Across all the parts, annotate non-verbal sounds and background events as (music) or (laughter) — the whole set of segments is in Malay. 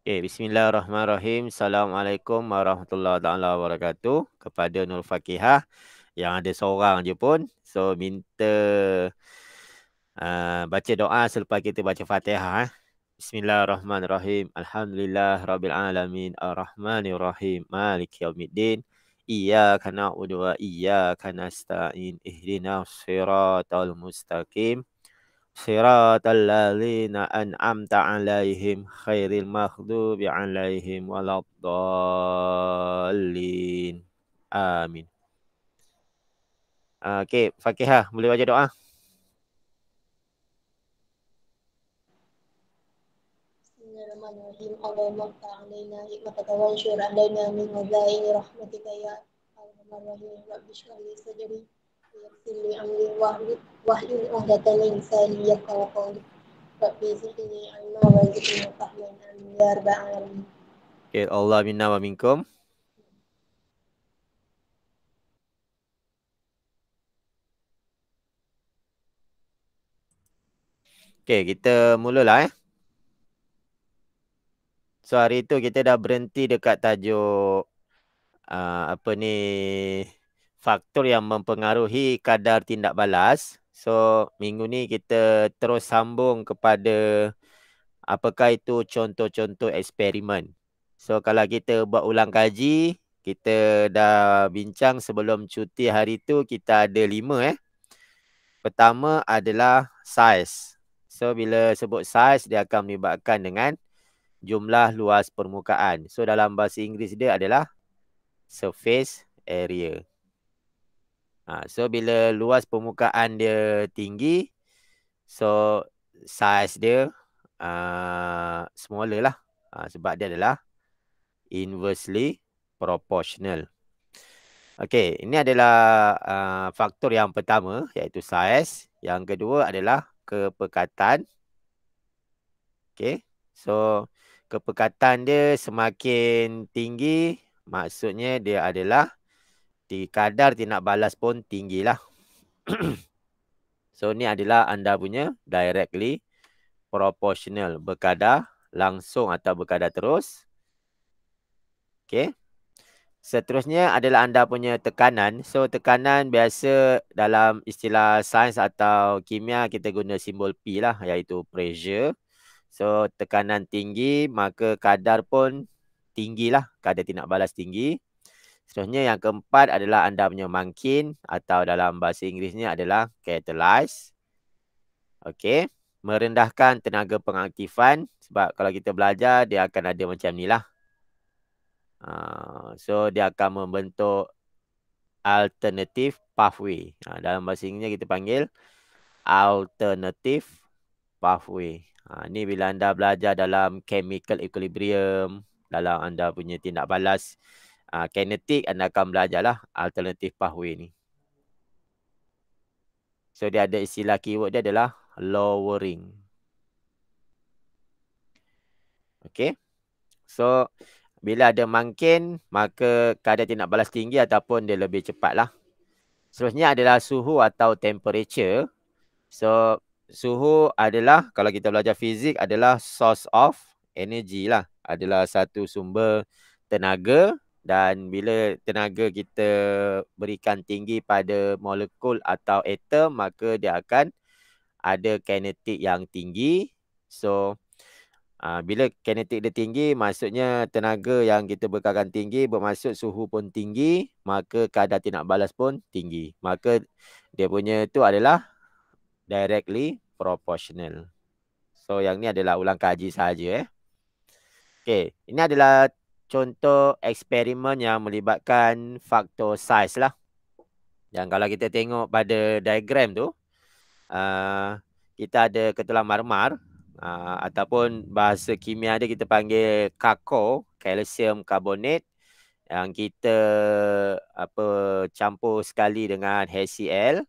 Okay, bismillahirrahmanirrahim. Assalamualaikum warahmatullahi taala wabarakatuh kepada Nur Fakihah yang ada seorang je pun. So minta uh, baca doa selepas kita baca Fatihah eh. Bismillahirrahmanirrahim. Alhamdulillah rabbil alamin arrahmanirrahim maliki yaumiddin. Iyyaka na'budu wa iyyaka nasta'in. Ihdinas siratal mustaqim. صراط الذين أنعمت عليهم خير المخدوب عليهم ولا الضالين آمين Okay, Fakihah boleh baca doa Bismillahirrahmanirrahim Allahumma ta'alina hikmatata wa ansur alaina min wazaini rahmatika ya Alhamdulillah Rabbishrahli sadri sila amli wahli wahli ahdatan insani yaqaw qawli tabizini anna wa jibina tahman amin ya rabbal Okay, Allah minna wa minkum. Okay, kita mulalah eh. So, hari tu kita dah berhenti dekat tajuk uh, apa ni faktor yang mempengaruhi kadar tindak balas. So minggu ni kita terus sambung kepada apakah itu contoh-contoh eksperimen. So kalau kita buat ulang kaji, kita dah bincang sebelum cuti hari tu kita ada lima eh. Pertama adalah size. So bila sebut size dia akan melibatkan dengan jumlah luas permukaan. So dalam bahasa Inggeris dia adalah surface area. Ha, so bila luas permukaan dia tinggi, so size dia uh, smaller lah. Ha, sebab dia adalah inversely proportional. Okay, ini adalah uh, faktor yang pertama iaitu size. Yang kedua adalah kepekatan. Okay, so kepekatan dia semakin tinggi maksudnya dia adalah hati. Kadar ti nak balas pun tinggilah. (clears throat) so ni adalah anda punya directly proportional. Berkadar langsung atau berkadar terus. Okay. Seterusnya adalah anda punya tekanan. So tekanan biasa dalam istilah sains atau kimia kita guna simbol P lah iaitu pressure. So tekanan tinggi maka kadar pun tinggilah. Kadar tidak balas tinggi. Seterusnya yang keempat adalah anda punya mangkin atau dalam bahasa Inggerisnya adalah catalyze. Okey. Merendahkan tenaga pengaktifan sebab kalau kita belajar dia akan ada macam ni lah. Ah, so dia akan membentuk alternative pathway. Ah, dalam bahasa Inggerisnya kita panggil alternative pathway. Ini ah, bila anda belajar dalam chemical equilibrium, dalam anda punya tindak balas uh, kinetik anda akan belajarlah alternatif pathway ni. So dia ada istilah keyword dia adalah lowering. Okay. So bila ada mangkin maka kadar tindak balas tinggi ataupun dia lebih cepat lah. Seterusnya adalah suhu atau temperature. So suhu adalah kalau kita belajar fizik adalah source of energy lah. Adalah satu sumber tenaga dan bila tenaga kita berikan tinggi pada molekul atau atom maka dia akan ada kinetik yang tinggi so uh, bila kinetik dia tinggi maksudnya tenaga yang kita berikan tinggi bermaksud suhu pun tinggi maka kadar tindak balas pun tinggi maka dia punya tu adalah directly proportional so yang ni adalah ulang kaji saja eh Okay. Ini adalah contoh eksperimen yang melibatkan faktor size lah. yang kalau kita tengok pada diagram tu, uh, kita ada ketulang marmar uh, ataupun bahasa kimia dia kita panggil kako, kalsium karbonat yang kita apa campur sekali dengan HCl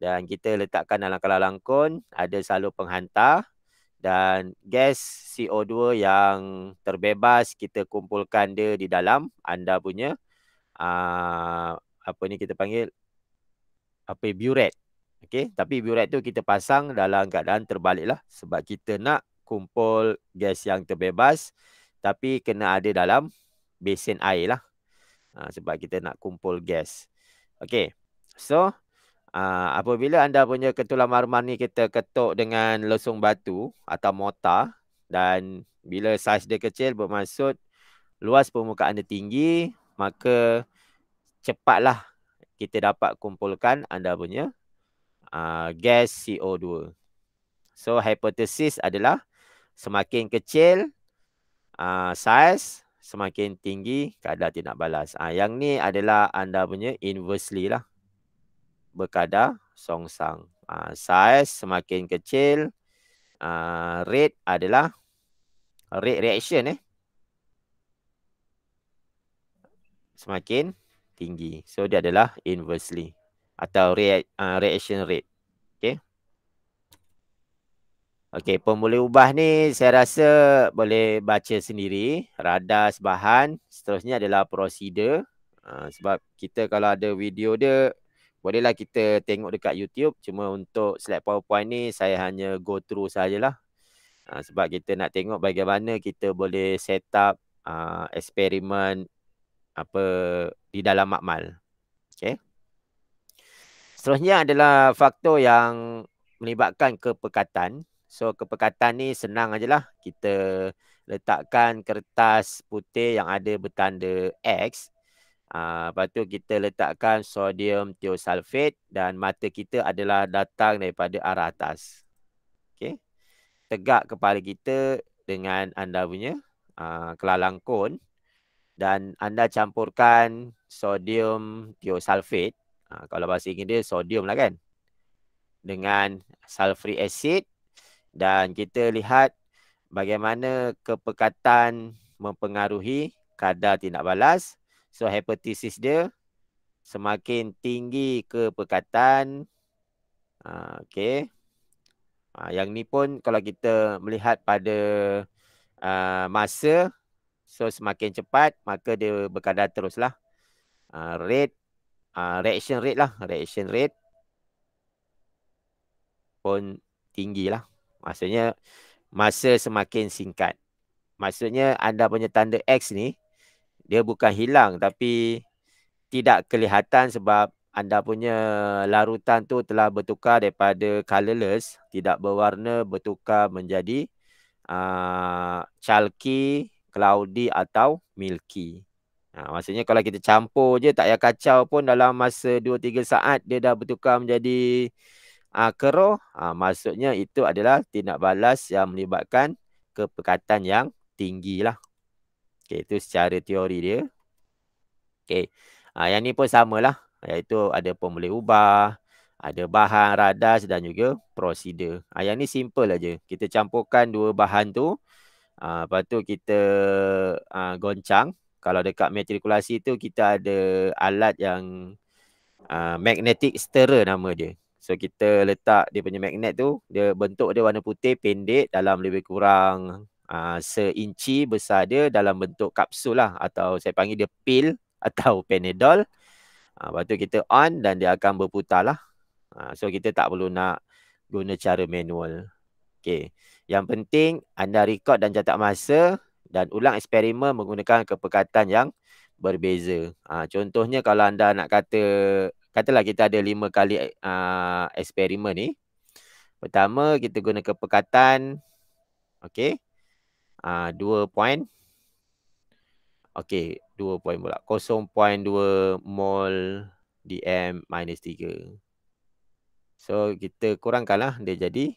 dan kita letakkan dalam kalau langkun ada salur penghantar dan gas CO2 yang terbebas kita kumpulkan dia di dalam anda punya uh, apa ni kita panggil apa buret okey tapi buret tu kita pasang dalam keadaan terbaliklah sebab kita nak kumpul gas yang terbebas tapi kena ada dalam besin air lah uh, sebab kita nak kumpul gas okey so Ah, apabila anda punya ketulang marmar ni kita ketuk dengan lesung batu atau mortar dan bila saiz dia kecil bermaksud luas permukaan dia tinggi maka cepatlah kita dapat kumpulkan anda punya uh, gas CO2. So hipotesis adalah semakin kecil uh, saiz semakin tinggi kadar tindak balas. Ah yang ni adalah anda punya inversely lah berkadar songsang. Uh, ah, size semakin kecil. Uh, rate adalah rate reaction eh. Semakin tinggi. So dia adalah inversely. Atau rea uh, reaction rate. Okay. Okay. Pemboleh ubah ni saya rasa boleh baca sendiri. Radas, bahan. Seterusnya adalah prosedur. Uh, sebab kita kalau ada video dia. Bolehlah kita tengok dekat YouTube. Cuma untuk slide PowerPoint ni saya hanya go through sajalah. Ha, sebab kita nak tengok bagaimana kita boleh set up uh, eksperimen apa di dalam makmal. Okay. Seterusnya adalah faktor yang melibatkan kepekatan. So kepekatan ni senang aje lah. Kita letakkan kertas putih yang ada bertanda X Ah, lepas tu kita letakkan sodium thiosulfate dan mata kita adalah datang daripada arah atas. Okey. Tegak kepala kita dengan anda punya aa, ah, kelalang kon dan anda campurkan sodium thiosulfate. Aa, ah, kalau bahasa Inggeris sodium lah kan. Dengan sulfuric acid dan kita lihat bagaimana kepekatan mempengaruhi kadar tindak balas. So hepatitis dia semakin tinggi kepekatan. Uh, ah, okay. Uh, ah, yang ni pun kalau kita melihat pada uh, masa. So semakin cepat maka dia berkadar teruslah. Uh, rate. Uh, reaction rate lah. Reaction rate pun tinggi lah. Maksudnya masa semakin singkat. Maksudnya anda punya tanda X ni uh, dia bukan hilang tapi tidak kelihatan sebab anda punya larutan tu telah bertukar daripada colorless tidak berwarna bertukar menjadi uh, chalky, cloudy atau milky. Ha, maksudnya kalau kita campur je tak payah kacau pun dalam masa 2 3 saat dia dah bertukar menjadi uh, keruh. Ha, maksudnya itu adalah tindak balas yang melibatkan kepekatan yang tinggi lah. Okey, itu secara teori dia. Okey. Ha, yang ni pun samalah. Iaitu ada pemboleh ubah, ada bahan radas dan juga prosedur. Ha, yang ni simple aja. Kita campurkan dua bahan tu. Ha, lepas tu kita ha, goncang. Kalau dekat matrikulasi tu kita ada alat yang ha, magnetic stirrer nama dia. So kita letak dia punya magnet tu, dia bentuk dia warna putih pendek dalam lebih kurang uh, seinci besar dia dalam bentuk kapsul lah atau saya panggil dia pil (laughs) atau penedol. Uh, ah, lepas tu kita on dan dia akan berputar lah. Uh, so kita tak perlu nak guna cara manual. Okay. Yang penting anda record dan catat masa dan ulang eksperimen menggunakan kepekatan yang berbeza. Uh, contohnya kalau anda nak kata, katalah kita ada lima kali uh, eksperimen ni. Pertama kita guna kepekatan. okey. 2 uh, ah, poin Okay dua poin pula 0.2 mol dm minus 3 So kita kurangkan lah dia jadi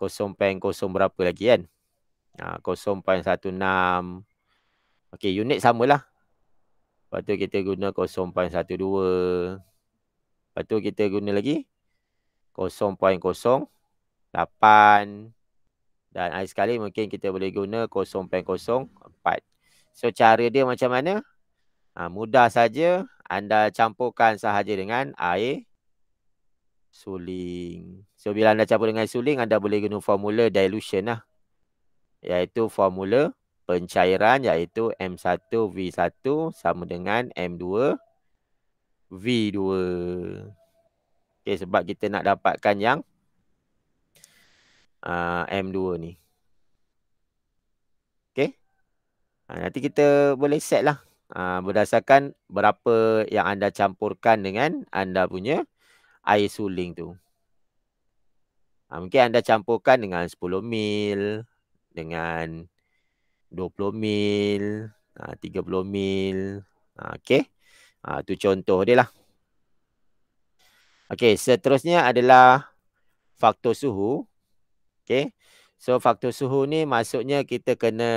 0.0 berapa lagi kan uh, 0.16 Okay unit samalah Lepas tu kita guna 0.12 Lepas tu kita guna lagi 0.08 dan akhir sekali mungkin kita boleh guna 0.04. So cara dia macam mana? Ha, mudah saja anda campurkan sahaja dengan air suling. So bila anda campur dengan suling anda boleh guna formula dilution lah. Iaitu formula pencairan iaitu M1V1 sama dengan M2V2. Okay, sebab kita nak dapatkan yang uh, M2 ni. Okay. Ha, nanti kita boleh set lah. Ha, berdasarkan berapa yang anda campurkan dengan anda punya air suling tu. Ha, mungkin anda campurkan dengan 10 mil. Dengan 20 mil. Ha, 30 mil. Ha, okay. Ha, tu contoh dia lah. Okay. Seterusnya adalah faktor suhu. Okay. So faktor suhu ni maksudnya kita kena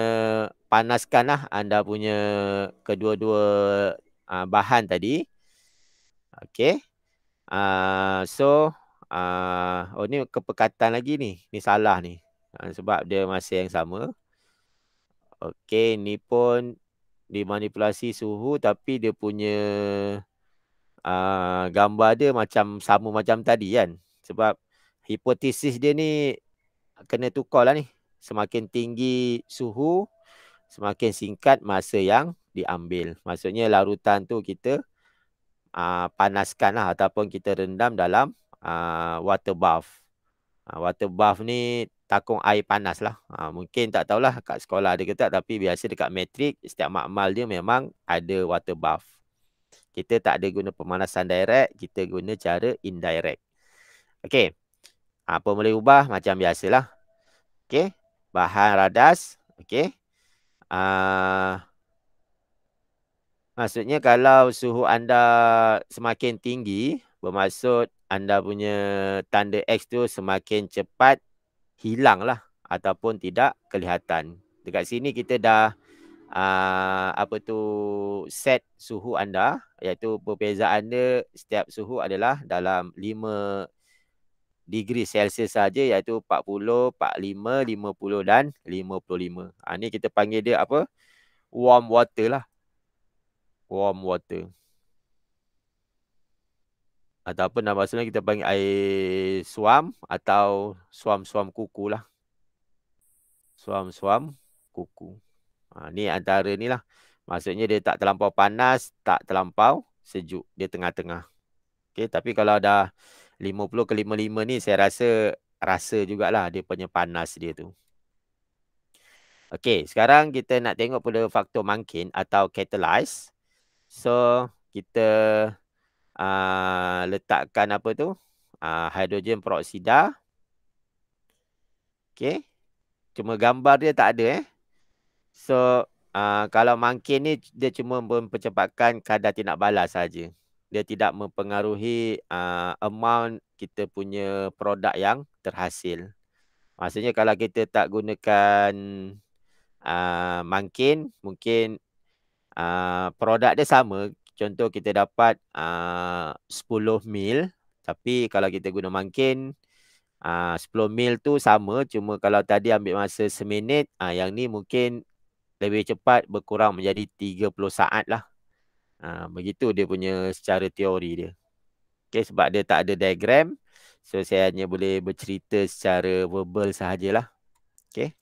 panaskan lah anda punya kedua-dua uh, bahan tadi. Okay. Uh, ah, so uh, oh ni kepekatan lagi ni. Ni salah ni. Uh, sebab dia masih yang sama. Okay. Ni pun dimanipulasi suhu tapi dia punya uh, gambar dia macam sama macam tadi kan. Sebab hipotesis dia ni kena tukar lah ni. Semakin tinggi suhu, semakin singkat masa yang diambil. Maksudnya larutan tu kita aa, ah, panaskan lah ataupun kita rendam dalam aa, ah, water bath. Aa, ah, water bath ni takung air panas lah. Aa, mungkin tak tahulah kat sekolah ada ke tak tapi biasa dekat metrik setiap makmal dia memang ada water bath. Kita tak ada guna pemanasan direct, kita guna cara indirect. Okay. Apa boleh ubah? Macam biasalah. Okey. Bahan radas. Okey. Uh, maksudnya kalau suhu anda semakin tinggi. Bermaksud anda punya tanda X tu semakin cepat hilang lah. Ataupun tidak kelihatan. Dekat sini kita dah uh, apa tu set suhu anda. Iaitu perbezaan dia setiap suhu adalah dalam 5 degree Celsius saja iaitu 40, 45, 50 dan 55. Ha, ni kita panggil dia apa? Warm water lah. Warm water. Atau apa nama sebenarnya kita panggil air suam atau suam-suam kuku lah. Suam-suam kuku. Ha, ni antara ni lah. Maksudnya dia tak terlampau panas, tak terlampau sejuk. Dia tengah-tengah. Okay, tapi kalau dah 50 ke 55 ni saya rasa rasa jugalah dia punya panas dia tu. Okey, sekarang kita nak tengok pada faktor mungkin atau catalyze. So, kita uh, letakkan apa tu? Uh, ah, hydrogen peroksida. Okey. Cuma gambar dia tak ada eh. So, uh, kalau mungkin ni dia cuma mempercepatkan kadar tindak balas saja dia tidak mempengaruhi uh, amount kita punya produk yang terhasil. Maksudnya kalau kita tak gunakan uh, mungkin mungkin uh, produk dia sama. Contoh kita dapat uh, 10 mil tapi kalau kita guna mungkin uh, 10 mil tu sama cuma kalau tadi ambil masa seminit uh, yang ni mungkin lebih cepat berkurang menjadi 30 saat lah. Ha, begitu dia punya secara teori dia. Okay, sebab dia tak ada diagram. So, saya hanya boleh bercerita secara verbal sahajalah. Okay.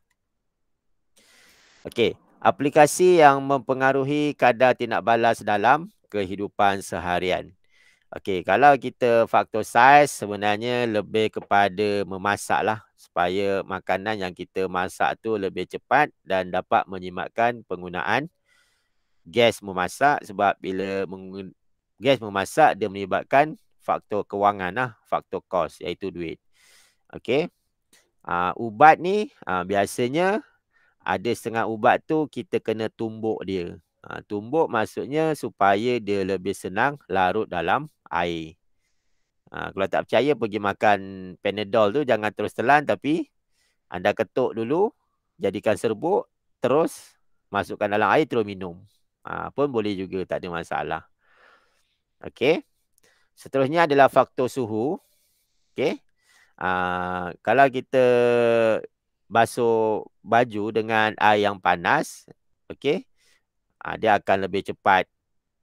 Okay. Aplikasi yang mempengaruhi kadar tindak balas dalam kehidupan seharian. Okay, kalau kita faktor size sebenarnya lebih kepada memasak lah supaya makanan yang kita masak tu lebih cepat dan dapat menyimakkan penggunaan gas memasak sebab bila meng- gas memasak dia menyebabkan faktor kewangan lah, faktor kos iaitu duit. Okey. Uh, ubat ni uh, biasanya ada setengah ubat tu kita kena tumbuk dia. Ha, tumbuk maksudnya supaya dia lebih senang larut dalam air. Ha, kalau tak percaya pergi makan Panadol tu jangan terus telan tapi anda ketuk dulu jadikan serbuk terus masukkan dalam air terus minum uh, pun boleh juga tak ada masalah. Okey. Seterusnya adalah faktor suhu. Okey. Uh, kalau kita basuh baju dengan air yang panas, okey. Uh, dia akan lebih cepat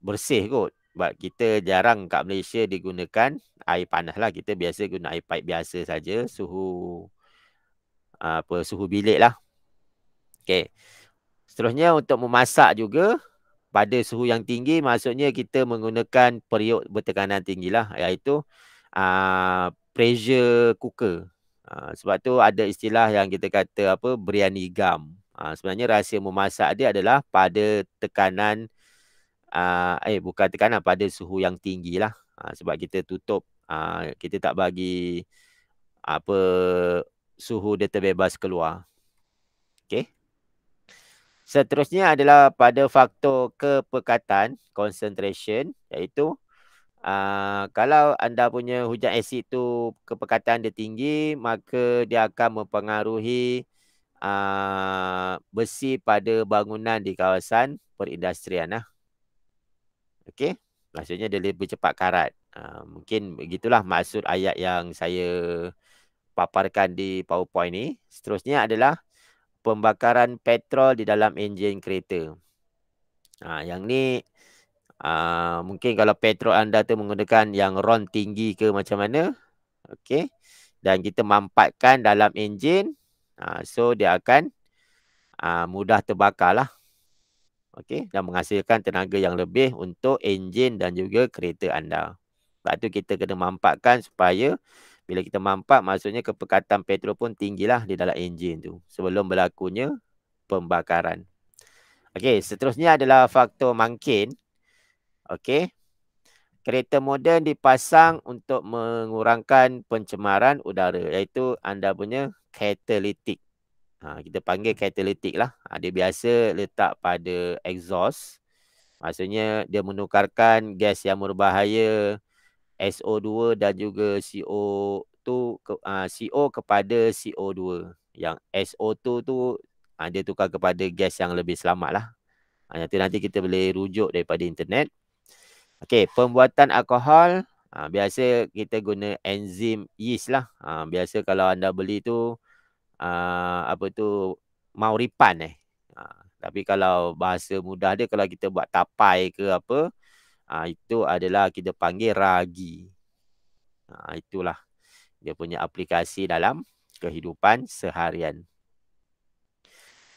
bersih kot. Sebab kita jarang kat Malaysia digunakan air panas lah. Kita biasa guna air pipe biasa saja. Suhu apa suhu bilik lah. Okey. Seterusnya untuk memasak juga pada suhu yang tinggi maksudnya kita menggunakan periuk bertekanan tinggi lah iaitu uh, pressure cooker. Uh, sebab tu ada istilah yang kita kata apa biryani gam. Uh, sebenarnya rahsia memasak dia adalah pada tekanan uh, eh bukan tekanan pada suhu yang tinggi lah. Uh, sebab kita tutup uh, kita tak bagi apa suhu dia terbebas keluar. Okay. Seterusnya adalah pada faktor kepekatan, concentration iaitu aa, ah, kalau anda punya hujan asid tu kepekatan dia tinggi maka dia akan mempengaruhi aa, ah, besi pada bangunan di kawasan perindustrian. Lah. Okey, maksudnya dia lebih cepat karat. Aa, ah, mungkin begitulah maksud ayat yang saya paparkan di PowerPoint ni. Seterusnya adalah pembakaran petrol di dalam enjin kereta. Ha, yang ni ha, mungkin kalau petrol anda tu menggunakan yang ron tinggi ke macam mana. Okey. Dan kita mampatkan dalam enjin. Ha, so dia akan ha, mudah terbakar lah. Okey. Dan menghasilkan tenaga yang lebih untuk enjin dan juga kereta anda. Sebab tu kita kena mampatkan supaya... Bila kita mampat maksudnya kepekatan petrol pun tinggilah di dalam enjin tu sebelum berlakunya pembakaran. Okey, seterusnya adalah faktor mangkin. Okey. Kereta moden dipasang untuk mengurangkan pencemaran udara iaitu anda punya katalitik. Ha, kita panggil katalitik lah. Ha, dia biasa letak pada exhaust. Maksudnya dia menukarkan gas yang berbahaya SO2 dan juga CO tu uh, ah, CO kepada CO2 yang SO2 tu uh, dia tukar kepada gas yang lebih selamat lah. Uh, ah, nanti nanti kita boleh rujuk daripada internet. Okey, pembuatan alkohol uh, biasa kita guna enzim yeast lah. Uh, biasa kalau anda beli tu uh, apa tu mauripan eh. Uh, tapi kalau bahasa mudah dia kalau kita buat tapai ke apa Ha, itu adalah kita panggil ragi. Ha, itulah dia punya aplikasi dalam kehidupan seharian.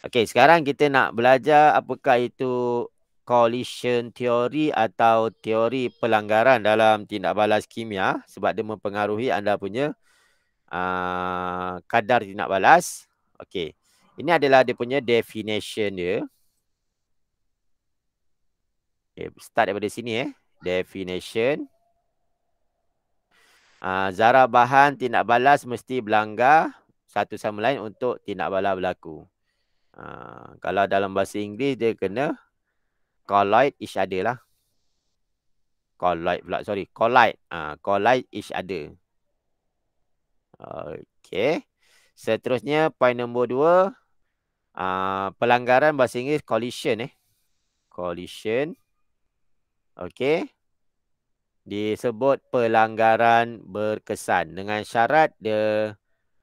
Okey, sekarang kita nak belajar apakah itu collision teori atau teori pelanggaran dalam tindak balas kimia sebab dia mempengaruhi anda punya uh, kadar tindak balas. Okey. Ini adalah dia punya definition dia. Okay, eh, start daripada sini eh. Definition. Uh, Zara bahan tindak balas mesti berlanggar satu sama lain untuk tindak balas berlaku. Uh, kalau dalam bahasa Inggeris dia kena collide each other lah. Collide pula sorry. Collide. Uh, collide each other. Okay. Seterusnya point nombor dua. Uh, pelanggaran bahasa Inggeris collision eh. Collision. Collision. Okey. Disebut pelanggaran berkesan dengan syarat dia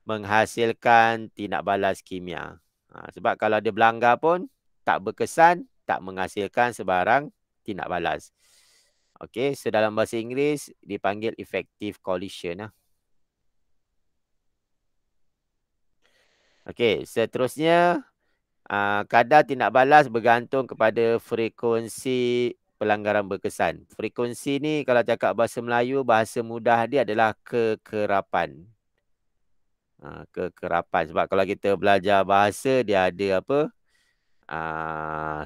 menghasilkan tindak balas kimia. Ha, sebab kalau dia berlanggar pun tak berkesan, tak menghasilkan sebarang tindak balas. Okey, so dalam bahasa Inggeris dipanggil effective collision. Ha. Okey, seterusnya uh, kadar tindak balas bergantung kepada frekuensi pelanggaran berkesan. Frekuensi ni kalau cakap bahasa Melayu, bahasa mudah dia adalah kekerapan. Ha, kekerapan. Sebab kalau kita belajar bahasa, dia ada apa? Ha,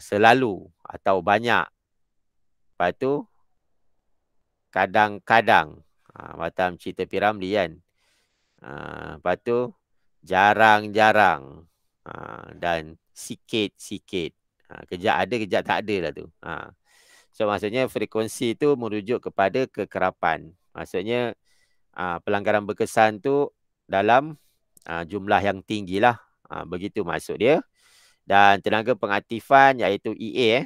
selalu atau banyak. Lepas tu, kadang-kadang. macam ha, cerita Piramli kan. Ha, lepas tu, jarang-jarang. Ha, dan sikit-sikit. Ha, kejap ada, kejap tak ada lah tu. Ha. So maksudnya frekuensi tu merujuk kepada kekerapan. Maksudnya aa, ah, pelanggaran berkesan tu dalam aa, ah, jumlah yang tinggilah. Aa, ah, begitu maksud dia. Dan tenaga pengaktifan iaitu EA eh.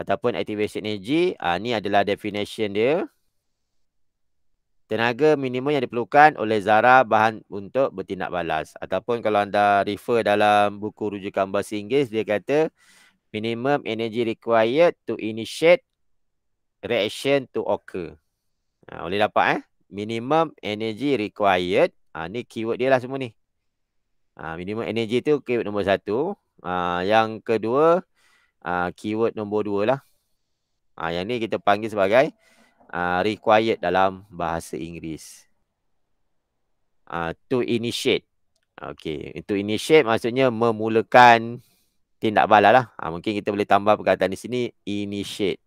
Ataupun activation energy. Aa, ni adalah definition dia. Tenaga minimum yang diperlukan oleh Zara bahan untuk bertindak balas. Ataupun kalau anda refer dalam buku rujukan bahasa Inggeris, dia kata minimum energy required to initiate reaction to occur. Ha, boleh dapat eh? Minimum energy required. Ha, ni keyword dia lah semua ni. Ha, minimum energy tu keyword nombor satu. Ha, yang kedua, ha, keyword nombor dua lah. Ha, yang ni kita panggil sebagai ha, required dalam bahasa Inggeris. Ha, to initiate. Okay. To initiate maksudnya memulakan tindak balas lah. Ha, mungkin kita boleh tambah perkataan di sini, initiate.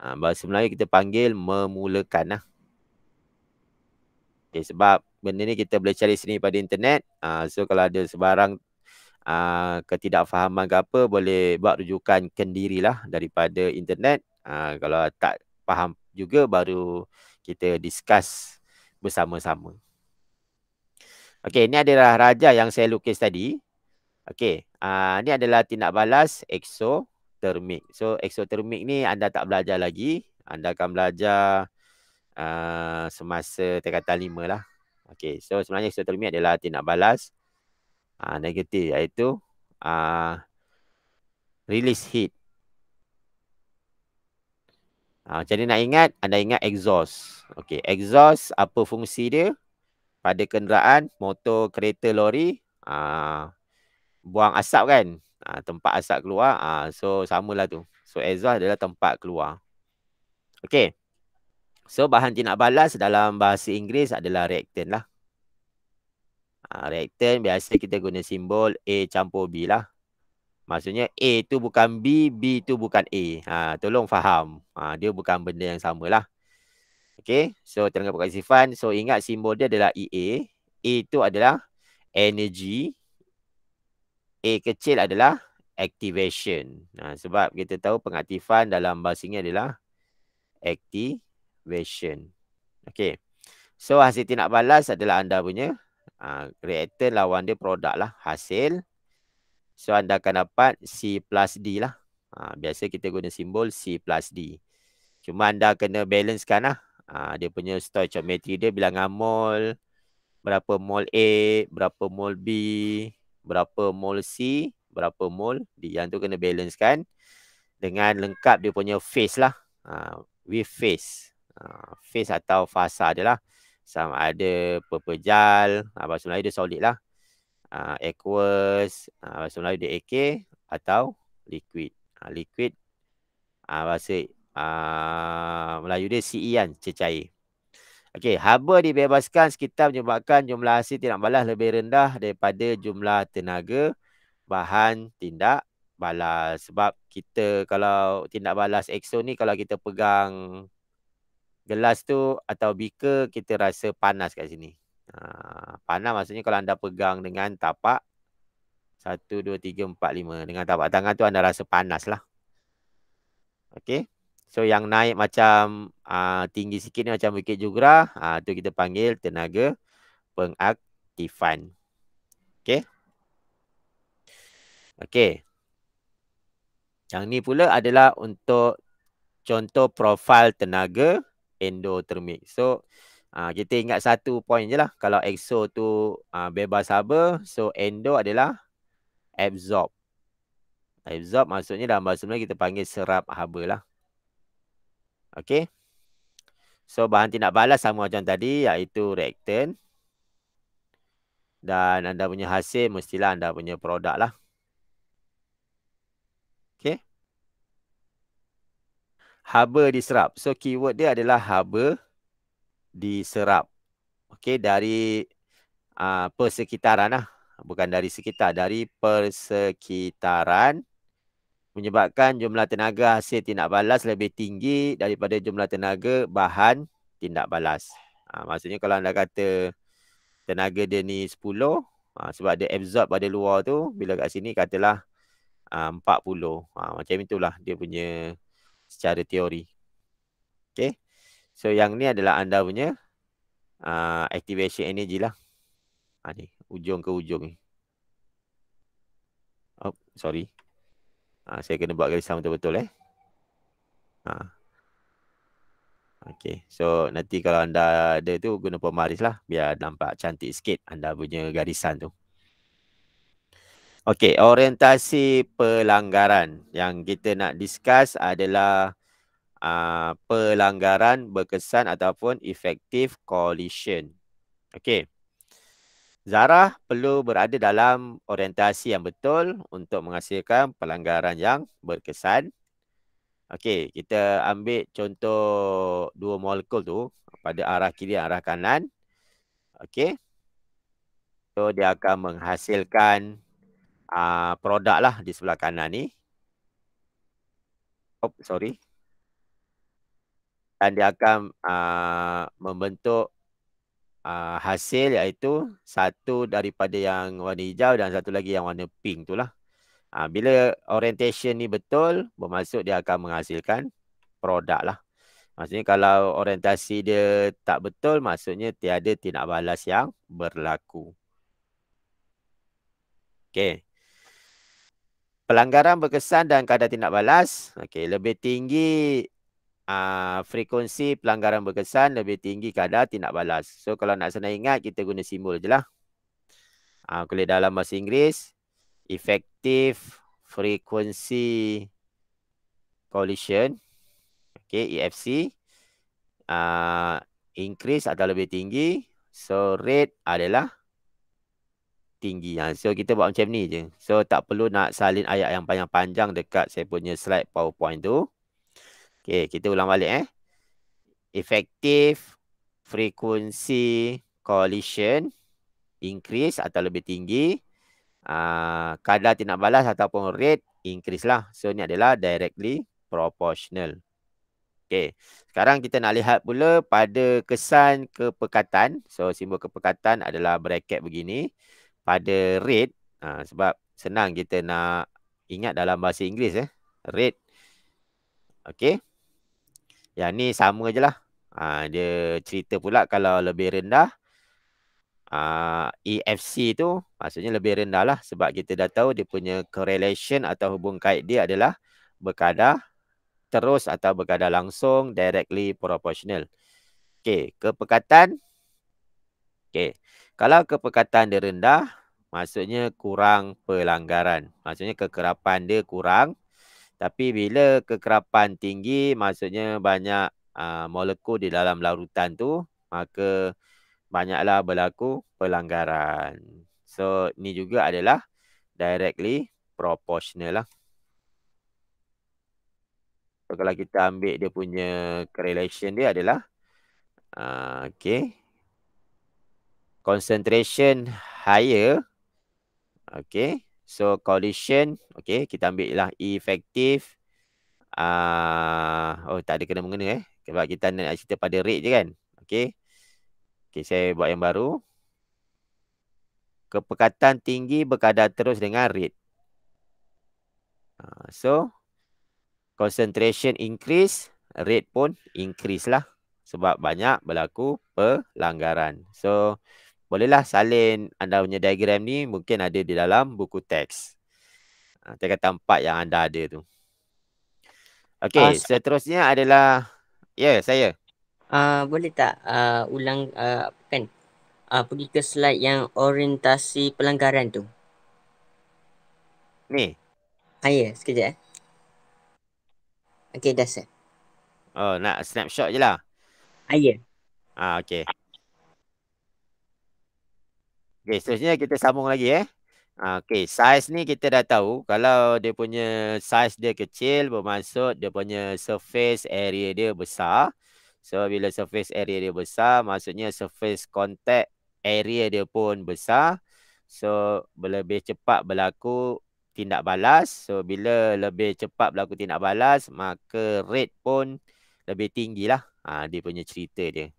Ha, bahasa Melayu kita panggil memulakan lah. Okay, sebab benda ni kita boleh cari sini pada internet. Ha, so kalau ada sebarang ha, ketidakfahaman ke apa, boleh buat rujukan kendiri lah daripada internet. Ha, kalau tak faham juga, baru kita discuss bersama-sama. Okey, ini adalah raja yang saya lukis tadi. Okey, uh, ni adalah tindak balas eksotermik. So eksotermik ni anda tak belajar lagi. Anda akan belajar uh, semasa tekatan lima lah. Okey, so sebenarnya eksotermik adalah tindak balas uh, negatif iaitu uh, release heat. Uh, macam ni nak ingat, anda ingat exhaust. Okey, exhaust apa fungsi dia pada kenderaan, motor, kereta, lori. Uh, buang asap kan ha, tempat asap keluar ha, so samalah tu so exhaust adalah tempat keluar okey so bahan tindak balas dalam bahasa Inggeris adalah reactant lah ha, reactant biasa kita guna simbol A campur B lah maksudnya A tu bukan B B tu bukan A ha, tolong faham ha, dia bukan benda yang samalah okey so terangkan kat sifan so ingat simbol dia adalah EA A tu adalah energy A kecil adalah activation. Ha, sebab kita tahu pengaktifan dalam bahasa ini adalah activation. Okay. So hasil tindak balas adalah anda punya ha, reactor lawan dia produk lah. Hasil. So anda akan dapat C plus D lah. Ha, biasa kita guna simbol C plus D. Cuma anda kena balancekan lah. Ha, dia punya stoichiometri dia bilangan mol. Berapa mol A, berapa mol B berapa mol C, berapa mol D. Yang tu kena balance kan dengan lengkap dia punya phase lah. Uh, with phase. Uh, phase atau fasa dia lah. Sama ada perpejal, uh, ha, bahasa Melayu dia solid lah. Uh, aqueous, uh, bahasa Melayu dia AK atau liquid. Uh, liquid, uh, bahasa uh, Melayu dia CE kan, cecair. Okey, haba dibebaskan sekitar menyebabkan jumlah hasil tindak balas lebih rendah daripada jumlah tenaga bahan tindak balas. Sebab kita kalau tindak balas EXO ni kalau kita pegang gelas tu atau beaker kita rasa panas kat sini. Ha, panas maksudnya kalau anda pegang dengan tapak 1, 2, 3, 4, 5. Dengan tapak tangan tu anda rasa panas lah. Okey. So yang naik macam uh, tinggi sikit ni macam Bukit Jugra, uh, ah, tu kita panggil tenaga pengaktifan. Okay. Okay. Yang ni pula adalah untuk contoh profil tenaga endotermik. So uh, kita ingat satu point je lah. Kalau exo tu uh, bebas haba, so endo adalah absorb. Absorb maksudnya dalam bahasa Melayu kita panggil serap haba lah. Okay, So bahan tindak balas sama macam tadi iaitu reaktan. Dan anda punya hasil mestilah anda punya produk lah. Okay, Haba diserap. So keyword dia adalah haba diserap. Okay, dari uh, persekitaran lah. Bukan dari sekitar. Dari persekitaran menyebabkan jumlah tenaga hasil tindak balas lebih tinggi daripada jumlah tenaga bahan tindak balas. Ha, maksudnya kalau anda kata tenaga dia ni 10, ha, sebab dia absorb pada luar tu, bila kat sini katalah ha, 40. Ha, macam itulah dia punya secara teori. Okay. So yang ni adalah anda punya ha, activation energy lah. Ha, ni, ujung ke ujung ni. Oh, sorry. Ha, saya kena buat garisan betul-betul eh. Ha. Okay. So nanti kalau anda ada tu guna pemaris lah. Biar nampak cantik sikit anda punya garisan tu. Okay. Orientasi pelanggaran. Yang kita nak discuss adalah uh, pelanggaran berkesan ataupun effective collision. Okay. Zara perlu berada dalam orientasi yang betul untuk menghasilkan pelanggaran yang berkesan. Okey, kita ambil contoh dua molekul tu pada arah kiri arah kanan. Okey. So dia akan menghasilkan uh, produk lah di sebelah kanan ni. Oh, sorry. Dan dia akan uh, membentuk uh, hasil iaitu satu daripada yang warna hijau dan satu lagi yang warna pink tu lah. Uh, bila orientation ni betul, bermaksud dia akan menghasilkan produk lah. Maksudnya kalau orientasi dia tak betul, maksudnya tiada tindak balas yang berlaku. Okey. Pelanggaran berkesan dan kadar tindak balas. Okey, lebih tinggi Ah, frekuensi pelanggaran berkesan lebih tinggi kadar tindak balas. So kalau nak senang ingat kita guna simbol je lah. Uh, kulit dalam bahasa Inggeris. Effective frequency collision. Okay, EFC. Uh, ah, increase atau lebih tinggi. So rate adalah tinggi. So kita buat macam ni je. So tak perlu nak salin ayat yang panjang-panjang dekat saya punya slide powerpoint tu. Okay, kita ulang balik eh. Effective frequency collision increase atau lebih tinggi. Uh, kadar tindak balas ataupun rate increase lah. So, ni adalah directly proportional. Okay. Sekarang kita nak lihat pula pada kesan kepekatan. So, simbol kepekatan adalah bracket begini. Pada rate, uh, sebab senang kita nak ingat dalam bahasa Inggeris eh. Rate. Okay. Ya ni sama je lah. Ha, dia cerita pula kalau lebih rendah. Uh, ha, EFC tu maksudnya lebih rendah lah sebab kita dah tahu dia punya correlation atau hubung kait dia adalah berkadar terus atau berkadar langsung directly proportional. Okay, kepekatan. Okay, kalau kepekatan dia rendah maksudnya kurang pelanggaran. Maksudnya kekerapan dia kurang tapi bila kekerapan tinggi maksudnya banyak uh, molekul di dalam larutan tu maka banyaklah berlaku pelanggaran. So ni juga adalah directly proportional lah. So, kalau kita ambil dia punya correlation dia adalah uh, okay. Concentration higher okay. So collision, okay, kita ambil lah efektif. Uh, ah, oh, tak ada kena-mengena eh. Sebab kita nak cerita pada rate je kan. Okay. Okay, saya buat yang baru. Kepekatan tinggi berkadar terus dengan rate. Uh, so, concentration increase, rate pun increase lah. Sebab banyak berlaku pelanggaran. So, bolehlah salin anda punya diagram ni mungkin ada di dalam buku teks. Ha, kata empat yang anda ada tu. Okey, uh, seterusnya adalah ya yeah, saya. Uh, boleh tak uh, ulang uh, kan uh, pergi ke slide yang orientasi pelanggaran tu? Ni. Ha, ya, sekejap eh. Okey, dah set. Oh, nak snapshot je lah. Ha, ya. Ah, okey. Okey, seterusnya kita sambung lagi eh. Ah, okey, saiz ni kita dah tahu kalau dia punya saiz dia kecil bermaksud dia punya surface area dia besar. So, bila surface area dia besar maksudnya surface contact area dia pun besar. So, lebih cepat berlaku tindak balas. So, bila lebih cepat berlaku tindak balas maka rate pun lebih tinggi lah ha, ah, dia punya cerita dia.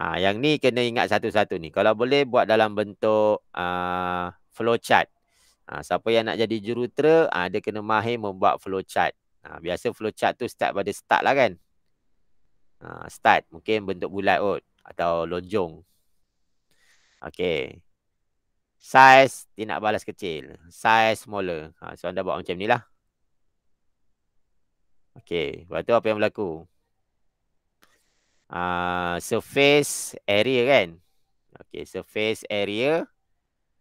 Ha, yang ni kena ingat satu-satu ni. Kalau boleh buat dalam bentuk uh, ah, flowchart. Ha, siapa yang nak jadi jurutera, ha, dia kena mahir membuat flowchart. Ha, biasa flowchart tu start pada start lah kan. Ha, start. Mungkin bentuk bulat kot. Atau lonjong. Okay. Size, dia nak balas kecil. Size smaller. Ha, so, anda buat macam ni lah. Okay. Lepas tu apa yang berlaku? uh, surface area kan. Okey, surface area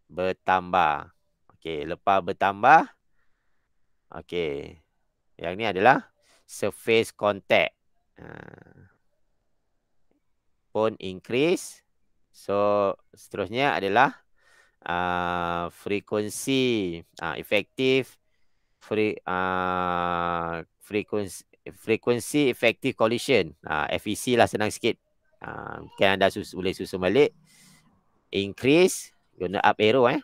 bertambah. Okey, lepas bertambah. Okey. Yang ni adalah surface contact. Uh, pun increase. So, seterusnya adalah uh, ah, frekuensi. Uh, effective free, uh, frekuensi frequency effective collision uh, ha, FEC lah senang sikit mungkin ha, uh, anda sus- boleh susun balik increase guna up arrow eh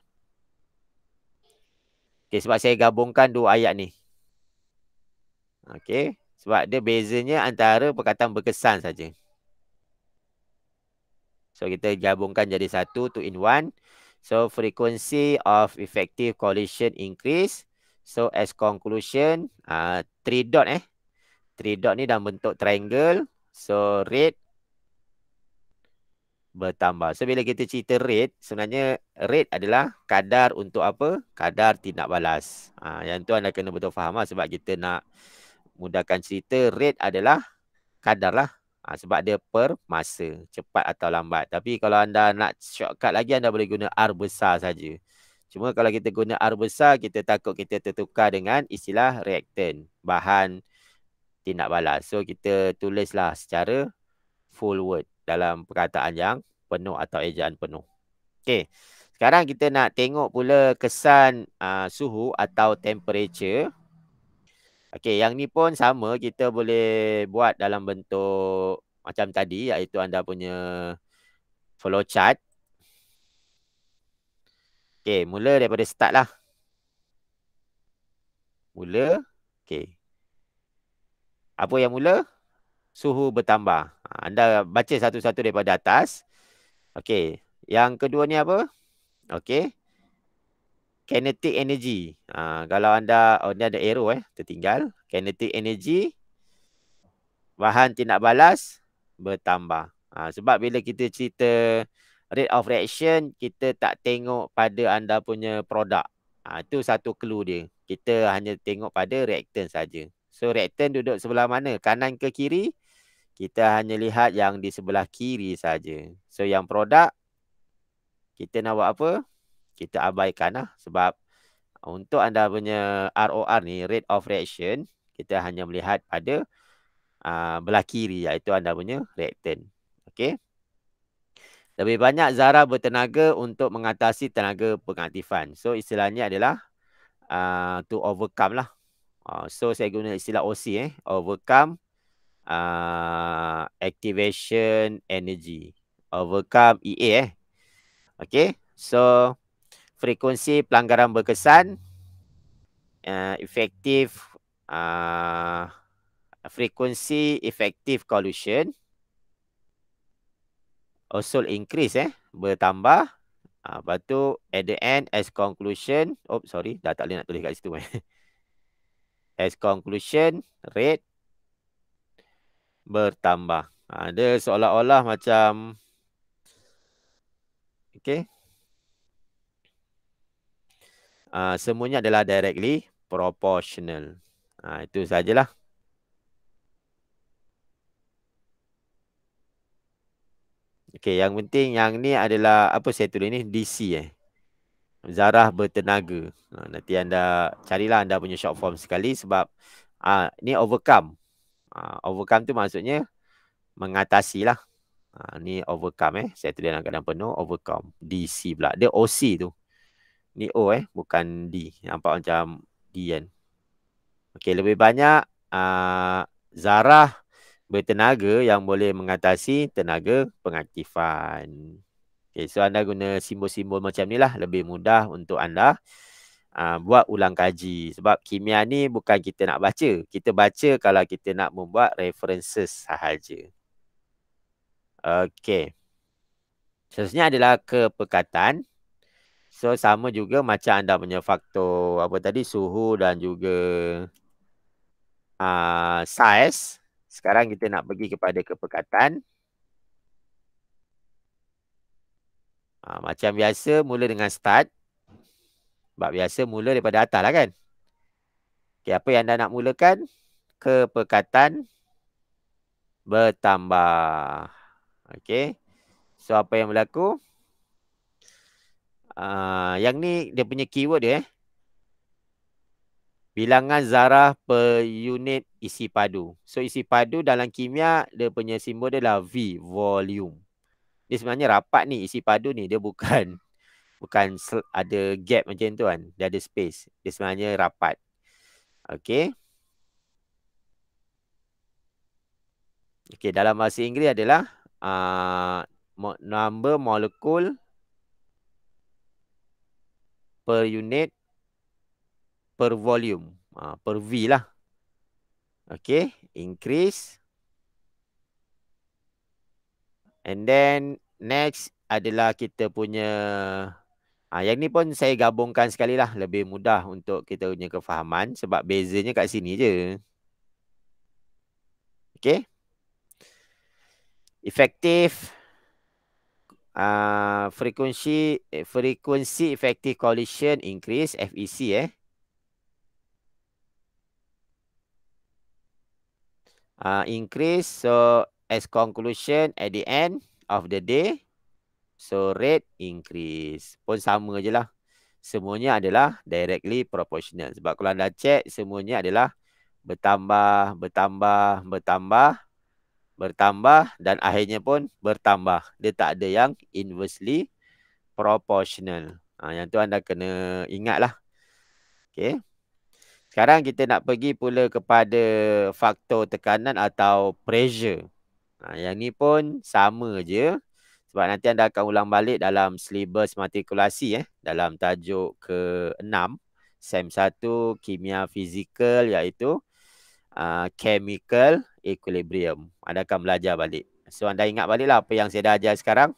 okay, sebab saya gabungkan dua ayat ni okay. sebab dia bezanya antara perkataan berkesan saja so kita gabungkan jadi satu two in one so frequency of effective collision increase so as conclusion uh, three dot eh 3 dot ni dalam bentuk triangle. So rate bertambah. So bila kita cerita rate, sebenarnya rate adalah kadar untuk apa? Kadar tindak balas. Ha, yang tu anda kena betul faham lah sebab kita nak mudahkan cerita. Rate adalah kadar lah. Ha, sebab dia per masa. Cepat atau lambat. Tapi kalau anda nak shortcut lagi, anda boleh guna R besar saja. Cuma kalau kita guna R besar, kita takut kita tertukar dengan istilah reactant. Bahan dia nak balas. So kita tulislah secara full word dalam perkataan yang penuh atau ejaan penuh. Okay. Sekarang kita nak tengok pula kesan uh, suhu atau temperature. Okay, yang ni pun sama kita boleh buat dalam bentuk macam tadi iaitu anda punya flowchart. Okay, mula daripada start lah. Mula. Okay, apa yang mula? Suhu bertambah. Ha, anda baca satu-satu daripada atas. Okey. Yang kedua ni apa? Okey. Kinetic energy. Ha, kalau anda, oh ni ada arrow eh. Tertinggal. Kinetic energy. Bahan tindak balas. Bertambah. Ha, sebab bila kita cerita rate of reaction, kita tak tengok pada anda punya produk. Ha, itu satu clue dia. Kita hanya tengok pada reactant saja. So rectan duduk sebelah mana? Kanan ke kiri? Kita hanya lihat yang di sebelah kiri saja. So yang produk kita nak buat apa? Kita abaikanlah sebab untuk anda punya ROR ni rate of reaction kita hanya melihat pada uh, belah kiri iaitu anda punya reactant. Okay? Lebih banyak zara bertenaga untuk mengatasi tenaga pengaktifan. So istilahnya adalah uh, to overcome lah Uh, so saya guna istilah OC eh. Overcome uh, activation energy. Overcome EA eh. Okay. So frekuensi pelanggaran berkesan. Uh, efektif uh, frekuensi efektif collision, also increase eh bertambah uh, lepas at the end as conclusion oh sorry dah tak boleh nak tulis kat situ eh (laughs) As conclusion, rate bertambah. Ha, seolah-olah macam... Okay. Ha, semuanya adalah directly proportional. Ha, itu sajalah. Okay, yang penting yang ni adalah... Apa saya tulis ni? DC eh. Zarah bertenaga. Ha, nanti anda carilah anda punya short form sekali sebab uh, ni overcome. Uh, overcome tu maksudnya mengatasi lah. Uh, ni overcome eh. Saya tulis dalam keadaan penuh. Overcome. DC pula. Dia OC tu. Ni O eh. Bukan D. Nampak macam D kan. okey Lebih banyak uh, Zarah bertenaga yang boleh mengatasi tenaga pengaktifan. Okay, so anda guna simbol-simbol macam ni lah lebih mudah untuk anda uh, buat ulang kaji. Sebab kimia ni bukan kita nak baca. Kita baca kalau kita nak membuat references sahaja. Okay. Seterusnya adalah kepekatan. So sama juga macam anda punya faktor apa tadi suhu dan juga uh, ah, size. Sekarang kita nak pergi kepada Kepekatan. Ha, macam biasa mula dengan start. Sebab biasa mula daripada atas lah kan. Okay, apa yang anda nak mulakan? Kepekatan bertambah. Okay. So apa yang berlaku? Uh, yang ni dia punya keyword dia eh. Bilangan zarah per unit isi padu. So isi padu dalam kimia dia punya simbol dia adalah V. Volume. Dia sebenarnya rapat ni isi padu ni dia bukan (laughs) bukan ada gap macam tu kan. Dia ada space. Dia sebenarnya rapat. Okey. Okey, dalam bahasa Inggeris adalah uh, number molecule per unit per volume. Uh, per V lah. Okey, increase And then next adalah kita punya ah ha, yang ni pun saya gabungkan sekali lah lebih mudah untuk kita punya kefahaman sebab bezanya kat sini je. Okay. Efektif uh, ah, frequency eh, frequency effective collision increase FEC eh. Uh, increase so as conclusion at the end of the day. So rate increase pun sama je lah. Semuanya adalah directly proportional. Sebab kalau anda check semuanya adalah bertambah, bertambah, bertambah, bertambah dan akhirnya pun bertambah. Dia tak ada yang inversely proportional. Ha, yang tu anda kena ingat lah. Okay. Sekarang kita nak pergi pula kepada faktor tekanan atau pressure. Ha, yang ni pun sama je. Sebab nanti anda akan ulang balik dalam silibus matrikulasi eh. Dalam tajuk ke-6. SEM 1, Kimia Fizikal iaitu uh, Chemical Equilibrium. Anda akan belajar balik. So anda ingat baliklah apa yang saya dah ajar sekarang.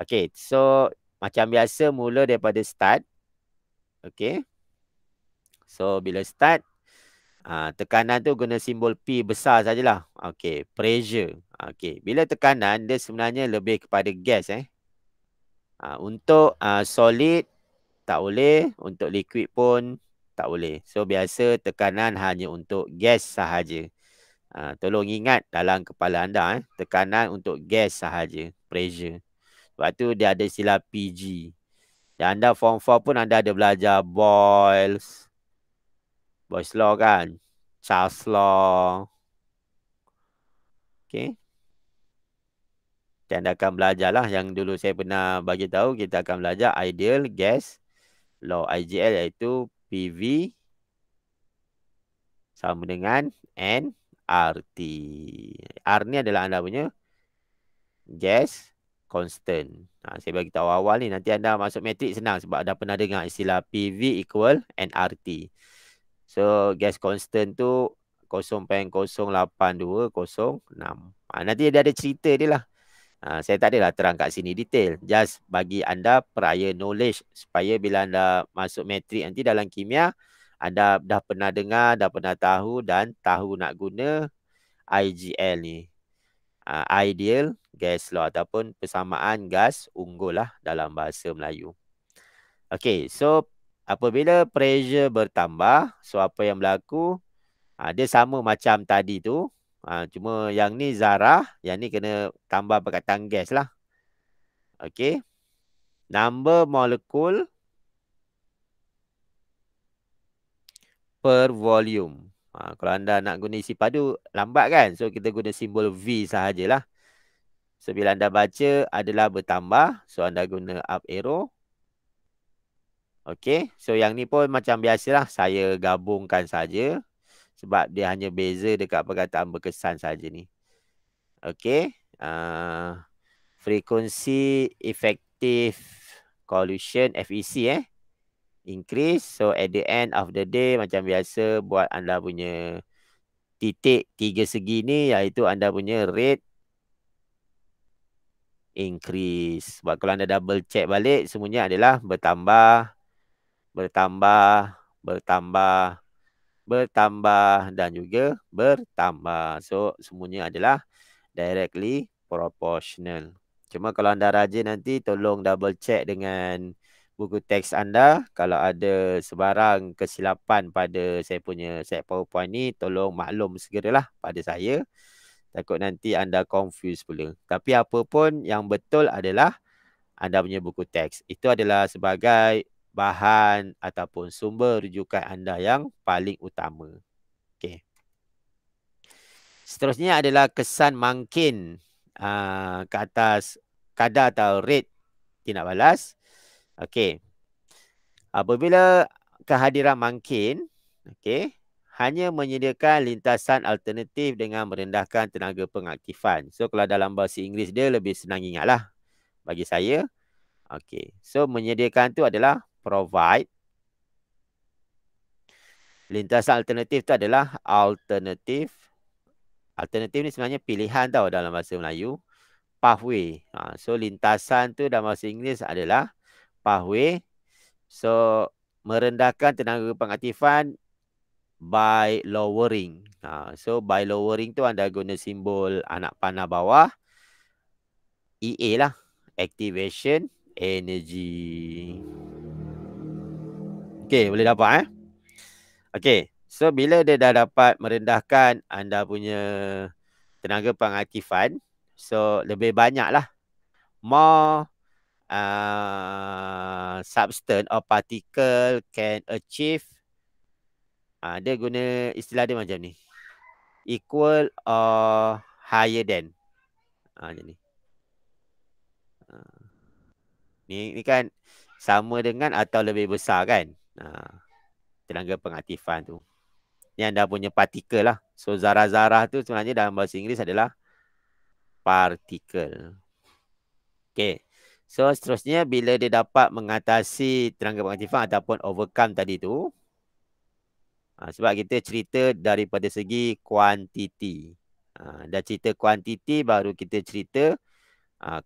Okay, so macam biasa mula daripada start. Okay. So bila start, Ah, tekanan tu guna simbol P besar sajalah. Okey, pressure. Okey, bila tekanan dia sebenarnya lebih kepada gas eh. Ha, untuk uh, solid tak boleh, untuk liquid pun tak boleh. So biasa tekanan hanya untuk gas sahaja. Ha, tolong ingat dalam kepala anda eh, tekanan untuk gas sahaja, pressure. Sebab tu dia ada istilah PG. Dan anda form 4 pun anda ada belajar boils, voice law kan Charles law okay? dan akan lah yang dulu saya pernah bagi tahu kita akan belajar ideal gas law IGL iaitu PV sama dengan nRT. R ni adalah anda punya gas constant. Ha, saya bagi tahu awal ni nanti anda masuk matrik senang sebab anda pernah dengar istilah PV equal nRT. So gas constant tu 0.08206. Ah nanti dia ada cerita dia lah. Ah saya tak adalah terang kat sini detail. Just bagi anda prior knowledge supaya bila anda masuk matrik nanti dalam kimia anda dah pernah dengar, dah pernah tahu dan tahu nak guna IGL ni. Uh, ideal gas law ataupun persamaan gas unggul lah dalam bahasa Melayu. Okay, so apabila pressure bertambah, so apa yang berlaku? Ha, dia sama macam tadi tu. Ha, cuma yang ni zarah, yang ni kena tambah perkataan gas lah. Okay. Number molekul per volume. Ha, kalau anda nak guna isi padu, lambat kan? So, kita guna simbol V sahajalah. So, bila anda baca adalah bertambah. So, anda guna up arrow. Okey, so yang ni pun macam biasalah saya gabungkan saja sebab dia hanya beza dekat perkataan berkesan saja ni. Okey, uh, ah, frequency effective collision FEC eh increase so at the end of the day macam biasa buat anda punya titik tiga segi ni iaitu anda punya rate increase. Sebab kalau anda double check balik semuanya adalah bertambah bertambah, bertambah, bertambah dan juga bertambah. So semuanya adalah directly proportional. Cuma kalau anda rajin nanti tolong double check dengan buku teks anda. Kalau ada sebarang kesilapan pada saya punya set powerpoint ni, tolong maklum segeralah pada saya. Takut nanti anda confuse pula. Tapi apa pun yang betul adalah anda punya buku teks. Itu adalah sebagai bahan ataupun sumber rujukan anda yang paling utama. Okey. Seterusnya adalah kesan mangkin uh, ah, ke atas kadar atau rate tindak balas. Okey. Apabila kehadiran mangkin, okey, hanya menyediakan lintasan alternatif dengan merendahkan tenaga pengaktifan. So kalau dalam bahasa Inggeris dia lebih senang ingatlah bagi saya. Okey. So menyediakan tu adalah provide. Lintasan alternatif tu adalah alternatif. Alternatif ni sebenarnya pilihan tau dalam bahasa Melayu. Pathway. Ha, so lintasan tu dalam bahasa Inggeris adalah pathway. So merendahkan tenaga pengaktifan by lowering. Ha, so by lowering tu anda guna simbol anak panah bawah. EA lah. Activation energy. Hmm. Okey, boleh dapat eh. Okey. So bila dia dah dapat merendahkan anda punya tenaga pengaktifan, so lebih banyaklah more uh, substance or particle can achieve uh, dia guna istilah dia macam ni. Equal or higher than. Ah uh, macam ni. Uh, ni ni kan sama dengan atau lebih besar kan? Ah, tenaga pengaktifan tu. Ni anda punya partikel lah. So zarah-zarah tu sebenarnya dalam bahasa Inggeris adalah partikel. Okay. So seterusnya bila dia dapat mengatasi tenaga pengaktifan ataupun overcome tadi tu. Ah, sebab kita cerita daripada segi kuantiti. Ah, dah cerita kuantiti baru kita cerita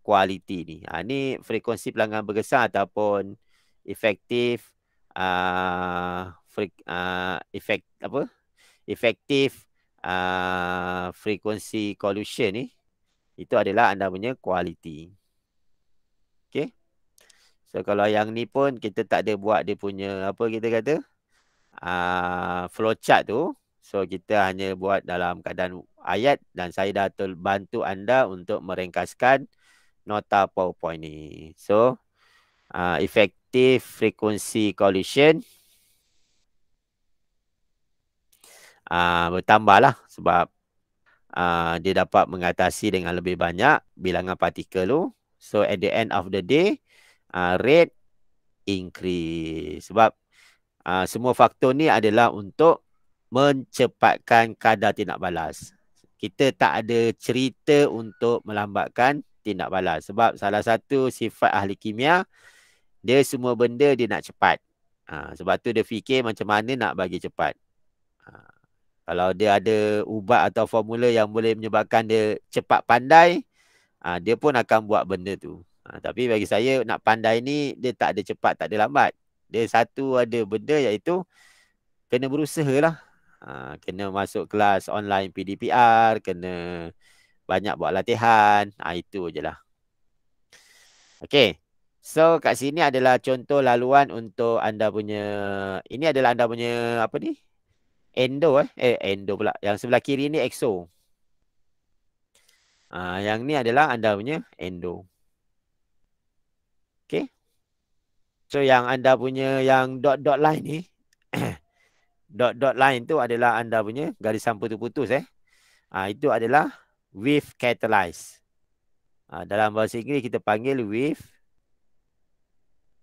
kualiti ni. Ha, ni frekuensi pelanggan bergesa ataupun efektif uh, uh, efek apa efektif uh, frequency collision ni itu adalah anda punya kualiti. okey so kalau yang ni pun kita tak ada buat dia punya apa kita kata uh, flow chart tu so kita hanya buat dalam keadaan ayat dan saya dah bantu anda untuk meringkaskan nota powerpoint ni so uh, efek relative frequency collision uh, bertambahlah sebab uh, dia dapat mengatasi dengan lebih banyak bilangan partikel tu. So at the end of the day, uh, rate increase. Sebab uh, semua faktor ni adalah untuk mencepatkan kadar tindak balas. Kita tak ada cerita untuk melambatkan tindak balas. Sebab salah satu sifat ahli kimia dia semua benda dia nak cepat. Ha, sebab tu dia fikir macam mana nak bagi cepat. Ha, kalau dia ada ubat atau formula yang boleh menyebabkan dia cepat pandai, ha, dia pun akan buat benda tu. Ha, tapi bagi saya nak pandai ni, dia tak ada cepat, tak ada lambat. Dia satu ada benda iaitu kena berusaha lah. Ha, kena masuk kelas online PDPR, kena banyak buat latihan. Ha, itu je lah. Okay. So kat sini adalah contoh laluan untuk anda punya ini adalah anda punya apa ni? Endo eh, eh endo pula. Yang sebelah kiri ni exo. Ah uh, yang ni adalah anda punya endo. Okay. So yang anda punya yang dot dot line ni (coughs) dot dot line tu adalah anda punya garisan putus-putus eh. Ah uh, itu adalah wave catalyze. uh, ah, dalam bahasa Inggeris kita panggil wave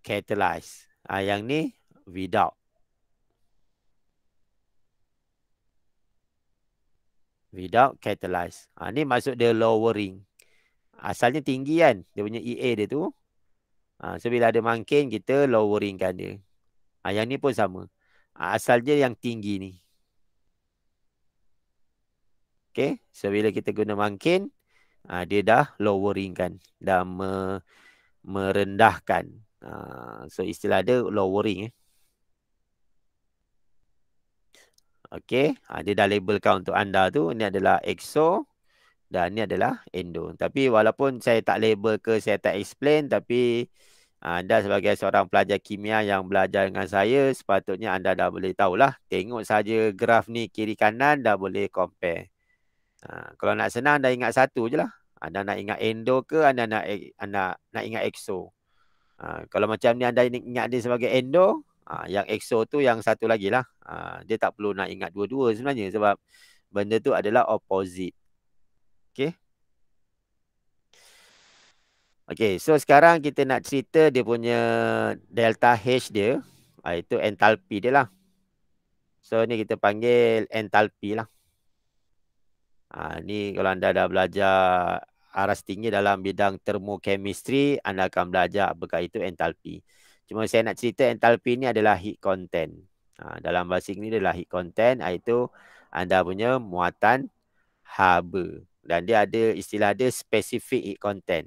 catalyze. Ah, yang ni without. Without catalyze. Ah, ni maksud dia lowering. Asalnya tinggi kan. Dia punya EA dia tu. Ah, so bila ada mangkin kita loweringkan dia. Ah, yang ni pun sama. Ah, asal je yang tinggi ni. Okay. So bila kita guna mangkin. Ah, dia dah loweringkan. Dah me merendahkan. Ah, so istilah dia lowering eh. Okey, ha, ah, dia dah labelkan untuk anda tu Ini adalah exo dan ini adalah endo. Tapi walaupun saya tak label ke saya tak explain tapi ah, anda sebagai seorang pelajar kimia yang belajar dengan saya sepatutnya anda dah boleh tahulah. Tengok saja graf ni kiri kanan dah boleh compare. Ha, kalau nak senang dah ingat satu je lah. Anda nak ingat endo ke anda nak eh, anda nak ingat exo. Ha, kalau macam ni anda ingat dia sebagai endo, uh, yang exo tu yang satu lagi lah. Uh, dia tak perlu nak ingat dua-dua sebenarnya sebab benda tu adalah opposite. Okay. Okay, so sekarang kita nak cerita dia punya delta H dia. Uh, itu enthalpy dia lah. So ni kita panggil enthalpy lah. Ah ha, ni kalau anda dah belajar aras tinggi dalam bidang termokemistri anda akan belajar apakah itu entalpi. Cuma saya nak cerita entalpi ni adalah heat content. Ha, dalam bahasa ini adalah heat content iaitu anda punya muatan haba dan dia ada istilah dia specific heat content.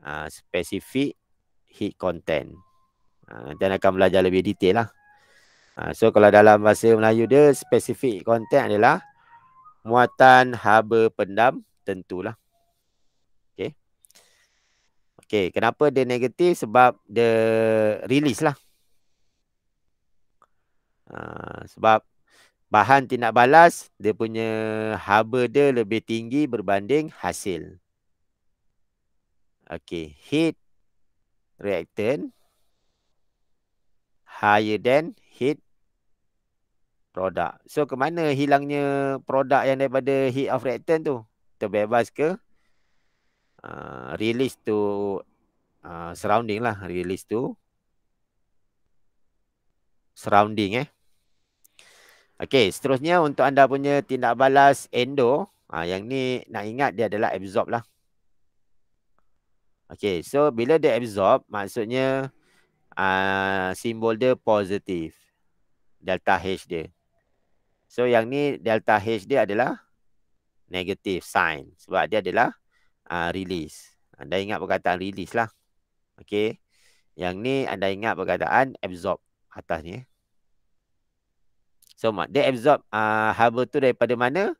Ha, specific heat content. Ha, nanti anda akan belajar lebih detail lah. Ha, so kalau dalam bahasa Melayu dia specific heat content adalah muatan haba pendam tentulah. Okay, kenapa dia negatif? Sebab dia release lah. Uh, sebab bahan tindak balas, dia punya haba dia lebih tinggi berbanding hasil. Okay, heat reactant higher than heat produk. So, ke mana hilangnya produk yang daripada heat of reactant tu? Terbebas ke Uh, release to uh, surrounding lah release to surrounding eh okey seterusnya untuk anda punya tindak balas endo uh, yang ni nak ingat dia adalah absorb lah okey so bila dia absorb maksudnya uh, simbol dia positif delta h dia so yang ni delta h dia adalah negative sign sebab dia adalah uh, release. Anda ingat perkataan release lah. Okey. Yang ni anda ingat perkataan absorb atas ni. Eh. So, dia absorb uh, haba tu daripada mana?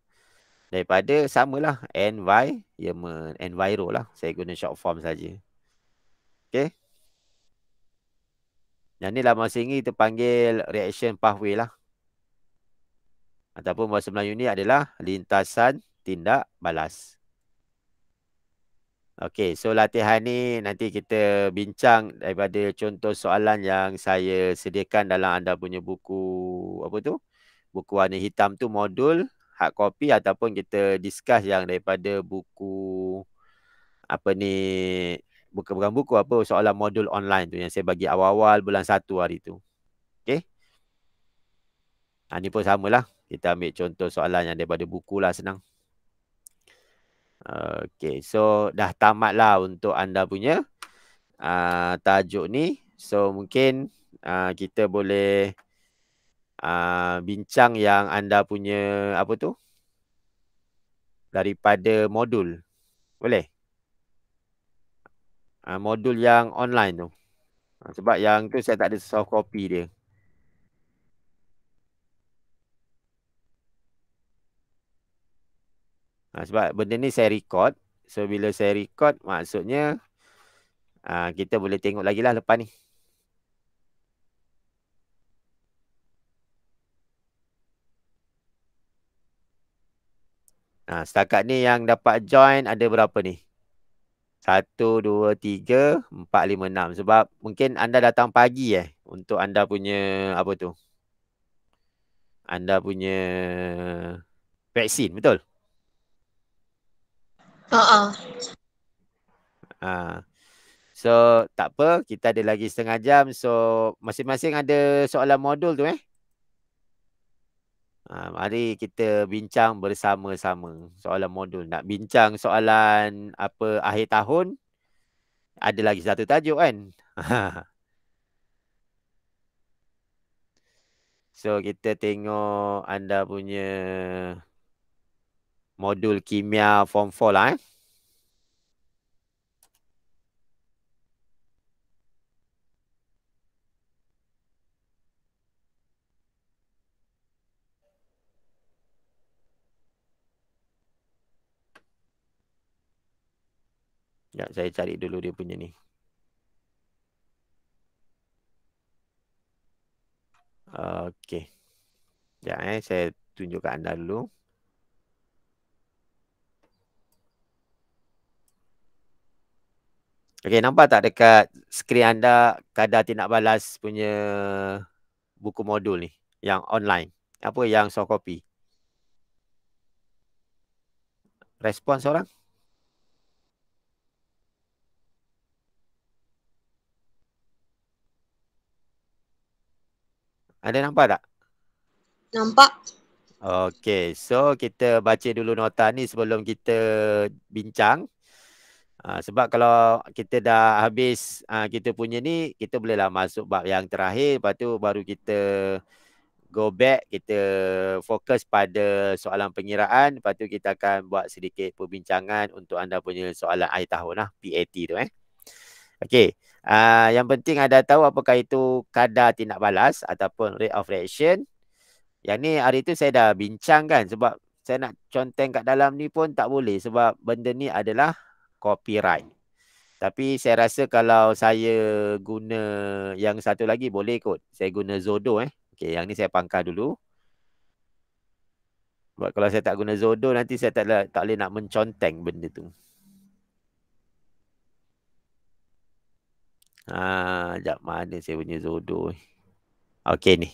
Daripada samalah. Ya, Environment. Enviro lah. Saya guna short form saja. Okey. Yang ni lama singgi kita panggil reaction pathway lah. Ataupun bahasa Melayu ni adalah lintasan tindak balas. Okay, so latihan ni nanti kita bincang daripada contoh soalan yang saya sediakan dalam anda punya buku apa tu? Buku warna hitam tu modul hard copy ataupun kita discuss yang daripada buku apa ni bukan bukan buku apa soalan modul online tu yang saya bagi awal-awal bulan satu hari tu. Okay, Ha, ni pun samalah. Kita ambil contoh soalan yang daripada buku lah senang. Okay, so dah tamatlah untuk anda punya uh, tajuk ni. So mungkin uh, kita boleh uh, bincang yang anda punya apa tu daripada modul. Boleh? Uh, modul yang online tu. Sebab yang tu saya tak ada soft copy dia. Ha, sebab benda ni saya record. So, bila saya record, maksudnya ha, kita boleh tengok lagi lah lepas ni. Ha, setakat ni yang dapat join ada berapa ni? Satu, dua, tiga, empat, lima, enam. Sebab mungkin anda datang pagi eh. Untuk anda punya apa tu. Anda punya vaksin betul? Uh-uh. Uh. So tak apa, kita ada lagi setengah jam. So masing-masing ada soalan modul tu eh? Uh, mari kita bincang bersama-sama soalan modul. Nak bincang soalan apa akhir tahun? Ada lagi satu tajuk kan? (laughs) so kita tengok anda punya modul kimia form 4 lah eh. Ya, saya cari dulu dia punya ni. Okey. Ya, eh, saya tunjukkan anda dulu. Okay, nampak tak dekat skrin anda kadar tindak balas punya buku modul ni yang online? Apa yang soft copy? Respon seorang? Ada nampak tak? Nampak. Okay, so kita baca dulu nota ni sebelum kita bincang. Ha, sebab kalau kita dah habis ha, kita punya ni, kita bolehlah masuk bab yang terakhir. Lepas tu baru kita go back, kita fokus pada soalan pengiraan. Lepas tu kita akan buat sedikit perbincangan untuk anda punya soalan air tahun lah, PAT tu eh. Okay, ha, ah, yang penting anda tahu apakah itu kadar tindak balas ataupun rate of reaction. Yang ni hari tu saya dah bincang kan sebab saya nak conteng kat dalam ni pun tak boleh sebab benda ni adalah copyright. Tapi saya rasa kalau saya guna yang satu lagi boleh kot. Saya guna Zodo eh. Okey, yang ni saya pangkah dulu. Sebab kalau saya tak guna Zodo nanti saya tak, tak boleh nak menconteng benda tu. Ah, jap mana saya punya Zodo. Eh. Okay ni.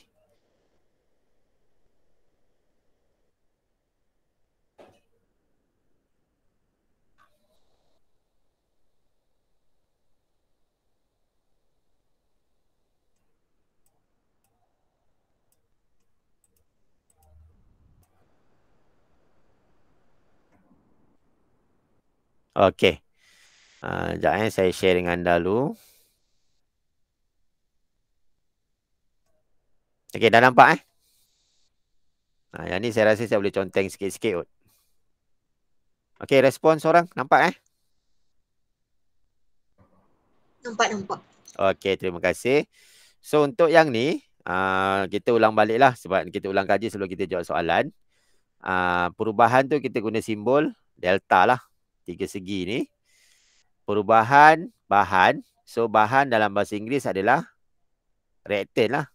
Okey. Uh, ah, sekejap eh, saya share dengan anda dulu. Okey, dah nampak eh? Ha, yang ni saya rasa saya boleh conteng sikit-sikit kot. Okey, respon seorang. Nampak eh? Nampak, nampak. Okey, terima kasih. So, untuk yang ni, uh, kita ulang baliklah sebab kita ulang kaji sebelum kita jawab soalan. Uh, perubahan tu kita guna simbol delta lah tiga segi ni perubahan bahan so bahan dalam bahasa Inggeris adalah reactant lah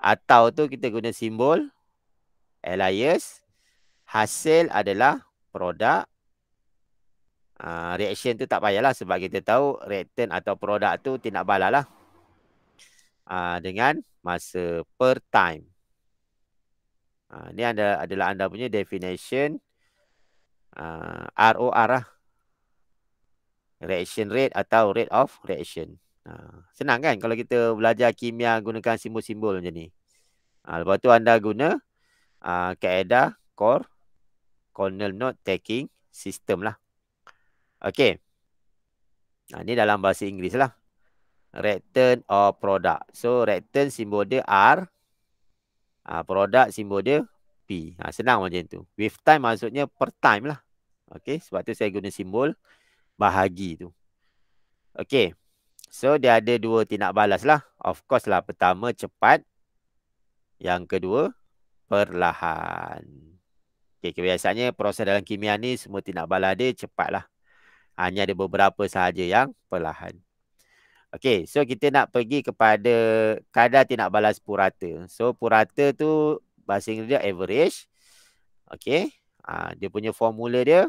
atau tu kita guna simbol alias hasil adalah produk uh, reaction tu tak payahlah sebab kita tahu reactant atau produk tu tidak balas lah uh, dengan masa per time uh, ni adalah adalah anda punya definition uh, ah, ROR lah. Reaction rate atau rate of reaction. Uh, senang kan kalau kita belajar kimia gunakan simbol-simbol macam ni. Uh, lepas tu anda guna uh, kaedah core Cornell note taking system lah. Okay. Nah, ni dalam bahasa Inggeris lah. Return or product. So, Return simbol dia R. Uh, product simbol dia Ha, senang macam tu. With time maksudnya per time lah. Okay. Sebab tu saya guna simbol bahagi tu. Okay. So dia ada dua tindak balas lah. Of course lah. Pertama cepat. Yang kedua perlahan. Okay. Kebiasaannya proses dalam kimia ni semua tindak balas dia cepat lah. Hanya ada beberapa sahaja yang perlahan. Okay. So kita nak pergi kepada kadar tindak balas purata. So purata tu bahasa Inggeris dia average. Okey. Uh, dia punya formula dia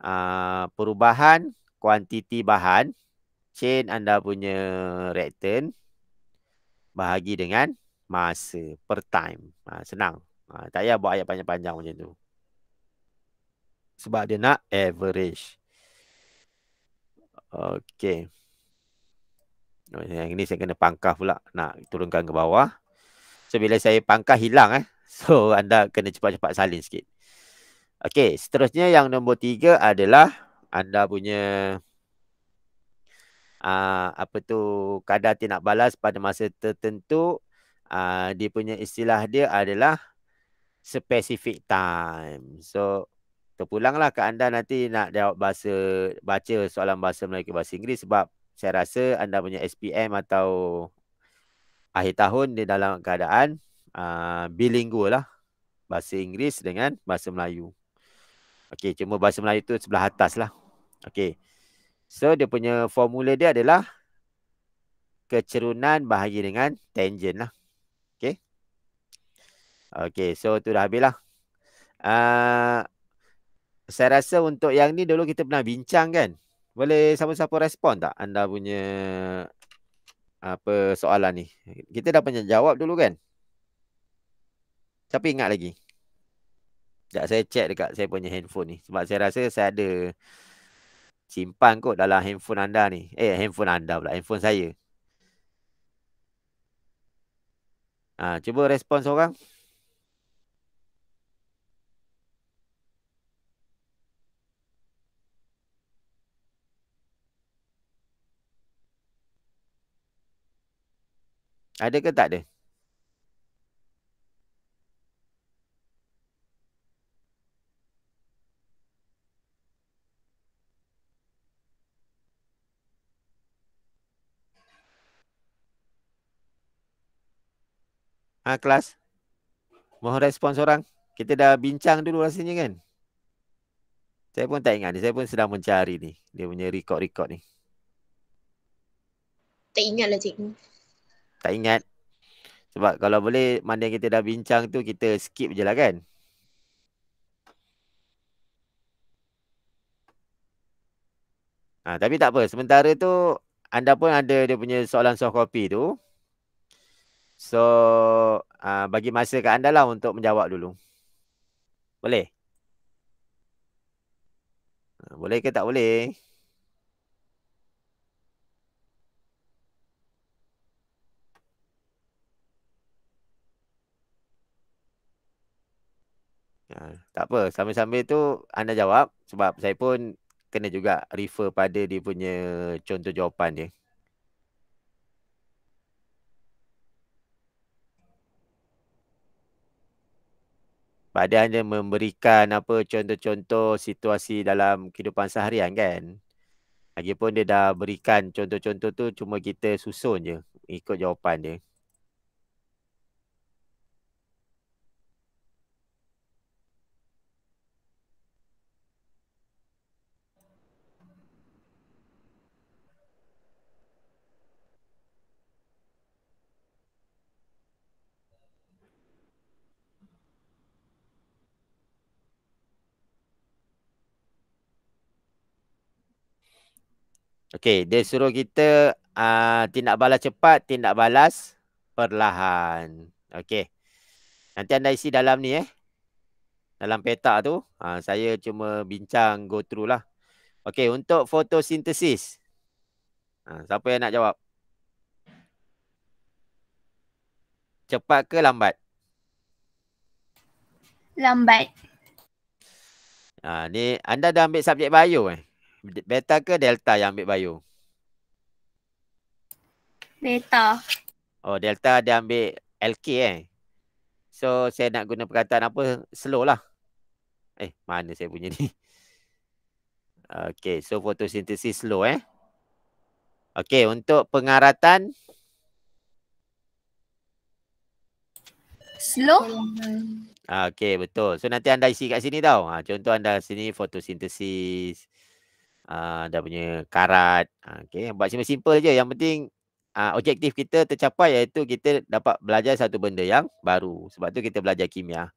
uh, perubahan kuantiti bahan chain anda punya reactant bahagi dengan masa per time. Uh, senang. Uh, tak payah buat ayat panjang-panjang macam tu. Sebab dia nak average. Okey. Yang ini saya kena pangkah pula nak turunkan ke bawah. So bila saya pangkah hilang eh. (laughs) So anda kena cepat-cepat salin sikit. Okey, seterusnya yang nombor tiga adalah anda punya uh, apa tu kadar tidak balas pada masa tertentu uh, dia punya istilah dia adalah specific time. So terpulanglah ke anda nanti nak jawab bahasa baca soalan bahasa Melayu ke bahasa Inggeris sebab saya rasa anda punya SPM atau akhir tahun dia dalam keadaan uh, ah, bilingual lah. Bahasa Inggeris dengan bahasa Melayu. Okey, cuma bahasa Melayu tu sebelah atas lah. Okey. So, dia punya formula dia adalah kecerunan bahagi dengan tangent lah. Okey. Okey, so tu dah habis lah. Uh, ah, saya rasa untuk yang ni dulu kita pernah bincang kan. Boleh siapa-siapa respon tak anda punya apa soalan ni. Kita dah pernah jawab dulu kan? Tapi ingat lagi. Sekejap saya check dekat saya punya handphone ni. Sebab saya rasa saya ada simpan kot dalam handphone anda ni. Eh, handphone anda pula. Handphone saya. Ha, cuba respon seorang. Okay. Ada ke tak ada? Ah kelas. Mohon respon seorang. Kita dah bincang dulu rasanya kan? Saya pun tak ingat. Saya pun sedang mencari ni. Dia punya rekod-rekod ni. Tak ingat lah cikgu tak ingat sebab kalau boleh mana yang kita dah bincang tu kita skip je lah kan ha, tapi tak apa sementara tu anda pun ada dia punya soalan soft copy tu so ha, bagi masa kat anda lah untuk menjawab dulu boleh? Ha, boleh ke tak boleh? Ya. Tak apa, sambil-sambil tu anda jawab sebab saya pun kena juga refer pada dia punya contoh jawapan dia. Pada hanya memberikan apa contoh-contoh situasi dalam kehidupan seharian kan. Lagipun dia dah berikan contoh-contoh tu cuma kita susun je ikut jawapan dia. Okey, dia suruh kita uh, tindak balas cepat, tindak balas perlahan. Okey. Nanti anda isi dalam ni eh. Dalam petak tu. Ha, saya cuma bincang go through lah. Okey, untuk fotosintesis. Ha, siapa yang nak jawab? Cepat ke lambat? Lambat. Ha, ni anda dah ambil subjek bio eh? Beta ke Delta yang ambil bio? Beta. Oh, Delta dia ambil LK eh. So, saya nak guna perkataan apa? Slow lah. Eh, mana saya punya ni? (laughs) Okay, so fotosintesis slow eh. Okay, untuk pengaratan. Slow. Ah, okay, betul. So, nanti anda isi kat sini tau. Ah, contoh anda sini fotosintesis. Ah, dah punya karat. Ah, okay. Buat simple-simple je. Yang penting uh, objektif kita tercapai iaitu kita dapat belajar satu benda yang baru. Sebab tu kita belajar kimia.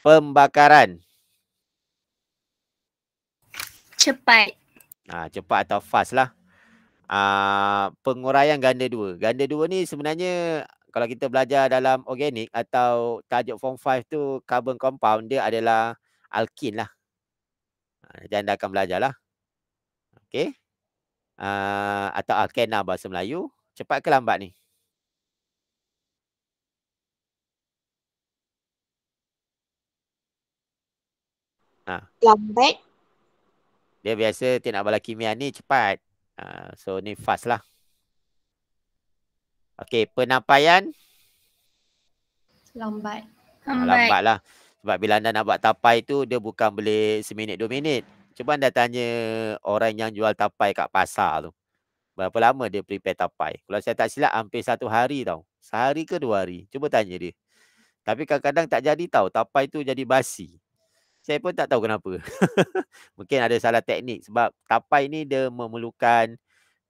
Pembakaran. Cepat. Ah uh, cepat atau fast lah. Uh, penguraian ganda dua. Ganda dua ni sebenarnya kalau kita belajar dalam organik atau tajuk form 5 tu carbon compound dia adalah alkin lah. Jadi anda akan belajar Okay. Uh, ah, atau Alkena ah, bahasa Melayu. Cepat ke lambat ni? Ha. Lambat. Dia biasa dia nak balas kimia ni cepat. Uh, so ni fast lah. Okay, penampayan? Lambat. Lambat. Lambat lah. Sebab bila anda nak buat tapai tu, dia bukan boleh seminit dua minit. Cuma dah tanya orang yang jual tapai kat pasar tu. Berapa lama dia prepare tapai? Kalau saya tak silap, hampir satu hari tau. Sehari ke dua hari? Cuba tanya dia. Tapi kadang-kadang tak jadi tau. Tapai tu jadi basi. Saya pun tak tahu kenapa. (laughs) Mungkin ada salah teknik. Sebab tapai ni dia memerlukan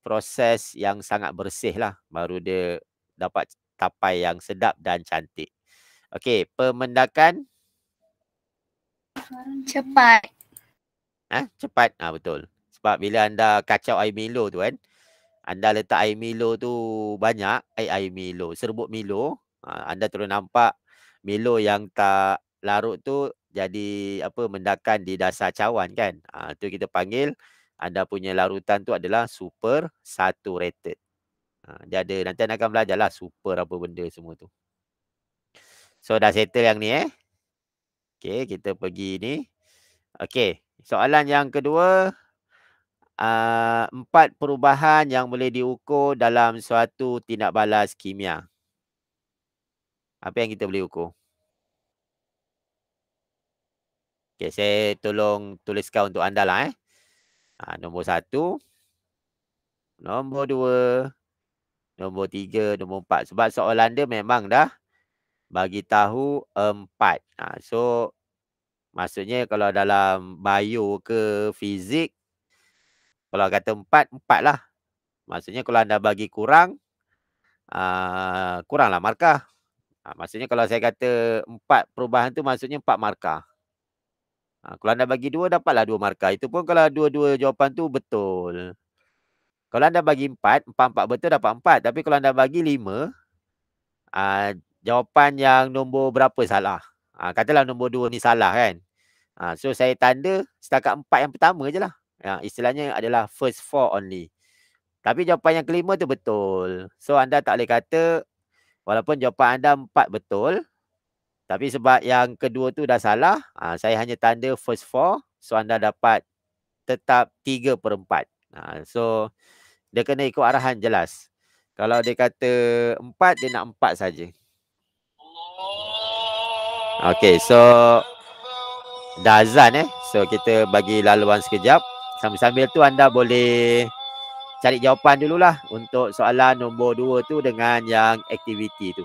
proses yang sangat bersih lah. Baru dia dapat tapai yang sedap dan cantik. Okey, pemendakan. Cepat. Eh, cepat. Ah ha, betul. Sebab bila anda kacau air Milo tu kan, anda letak air Milo tu banyak, air eh, air Milo, serbuk Milo, ha, anda terus nampak Milo yang tak larut tu jadi apa mendakan di dasar cawan kan. ha, tu kita panggil anda punya larutan tu adalah super saturated. Ha, dia ada nanti anda akan belajarlah super apa benda semua tu. So dah settle yang ni eh. Okay, kita pergi ni. Okay, Soalan yang kedua, uh, empat perubahan yang boleh diukur dalam suatu tindak balas kimia. Apa yang kita boleh ukur? Okay, saya tolong tuliskan untuk anda lah eh. Ha, nombor satu. Nombor dua. Nombor tiga, nombor empat. Sebab soalan dia memang dah bagi tahu empat. Ha, so, Maksudnya kalau dalam bio ke fizik kalau kata empat, empat lah. Maksudnya kalau anda bagi kurang, uh, lah markah. Uh, maksudnya kalau saya kata empat perubahan tu maksudnya empat markah. Uh, kalau anda bagi dua, dapatlah dua markah. Itu pun kalau dua-dua jawapan tu betul. Kalau anda bagi empat, empat-empat betul dapat empat. Tapi kalau anda bagi lima, uh, jawapan yang nombor berapa salah. Uh, katalah nombor dua ni salah kan. Ha, so saya tanda setakat empat yang pertama je lah. Ha, istilahnya adalah first four only. Tapi jawapan yang kelima tu betul. So anda tak boleh kata walaupun jawapan anda empat betul. Tapi sebab yang kedua tu dah salah. Ha, saya hanya tanda first four. So anda dapat tetap tiga per empat. Ha, so dia kena ikut arahan jelas. Kalau dia kata empat, dia nak empat saja. Okay, so dah azan eh. So kita bagi laluan sekejap. Sambil-sambil tu anda boleh cari jawapan dululah untuk soalan nombor dua tu dengan yang aktiviti tu.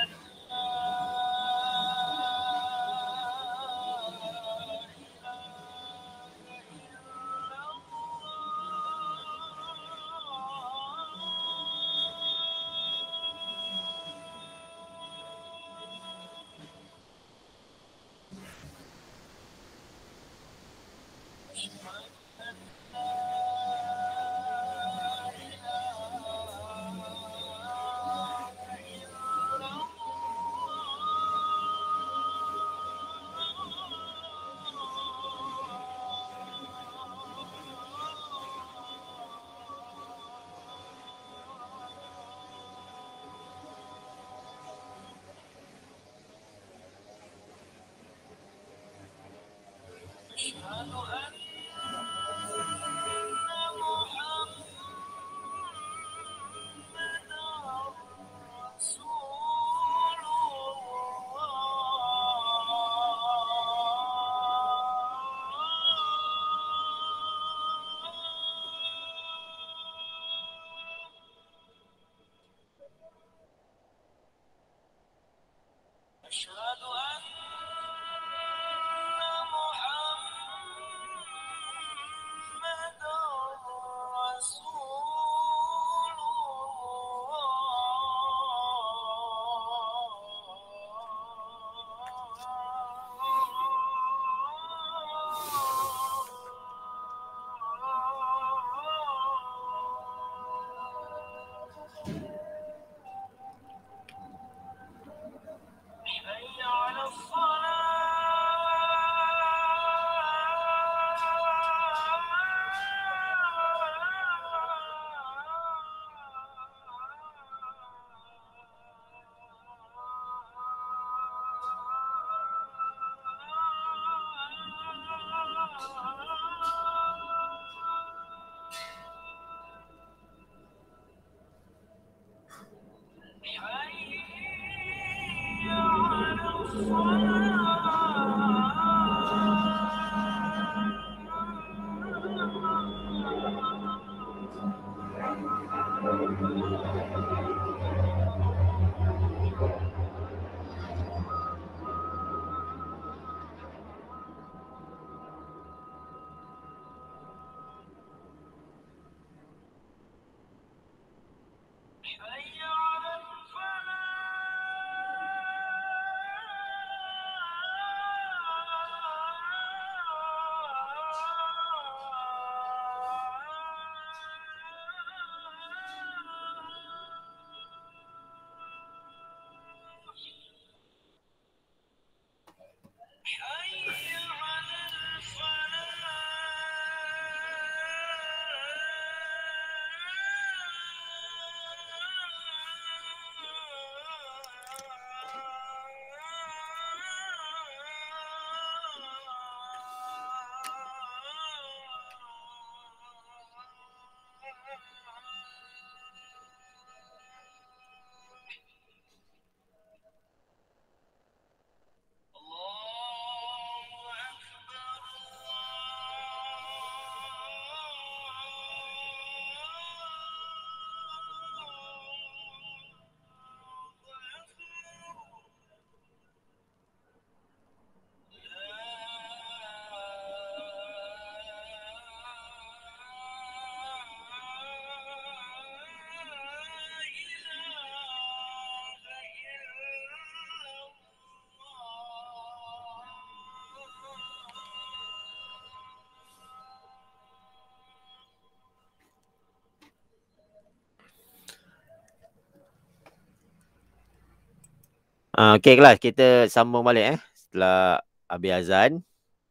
Ah, okay kelas kita sambung balik eh Setelah habis azan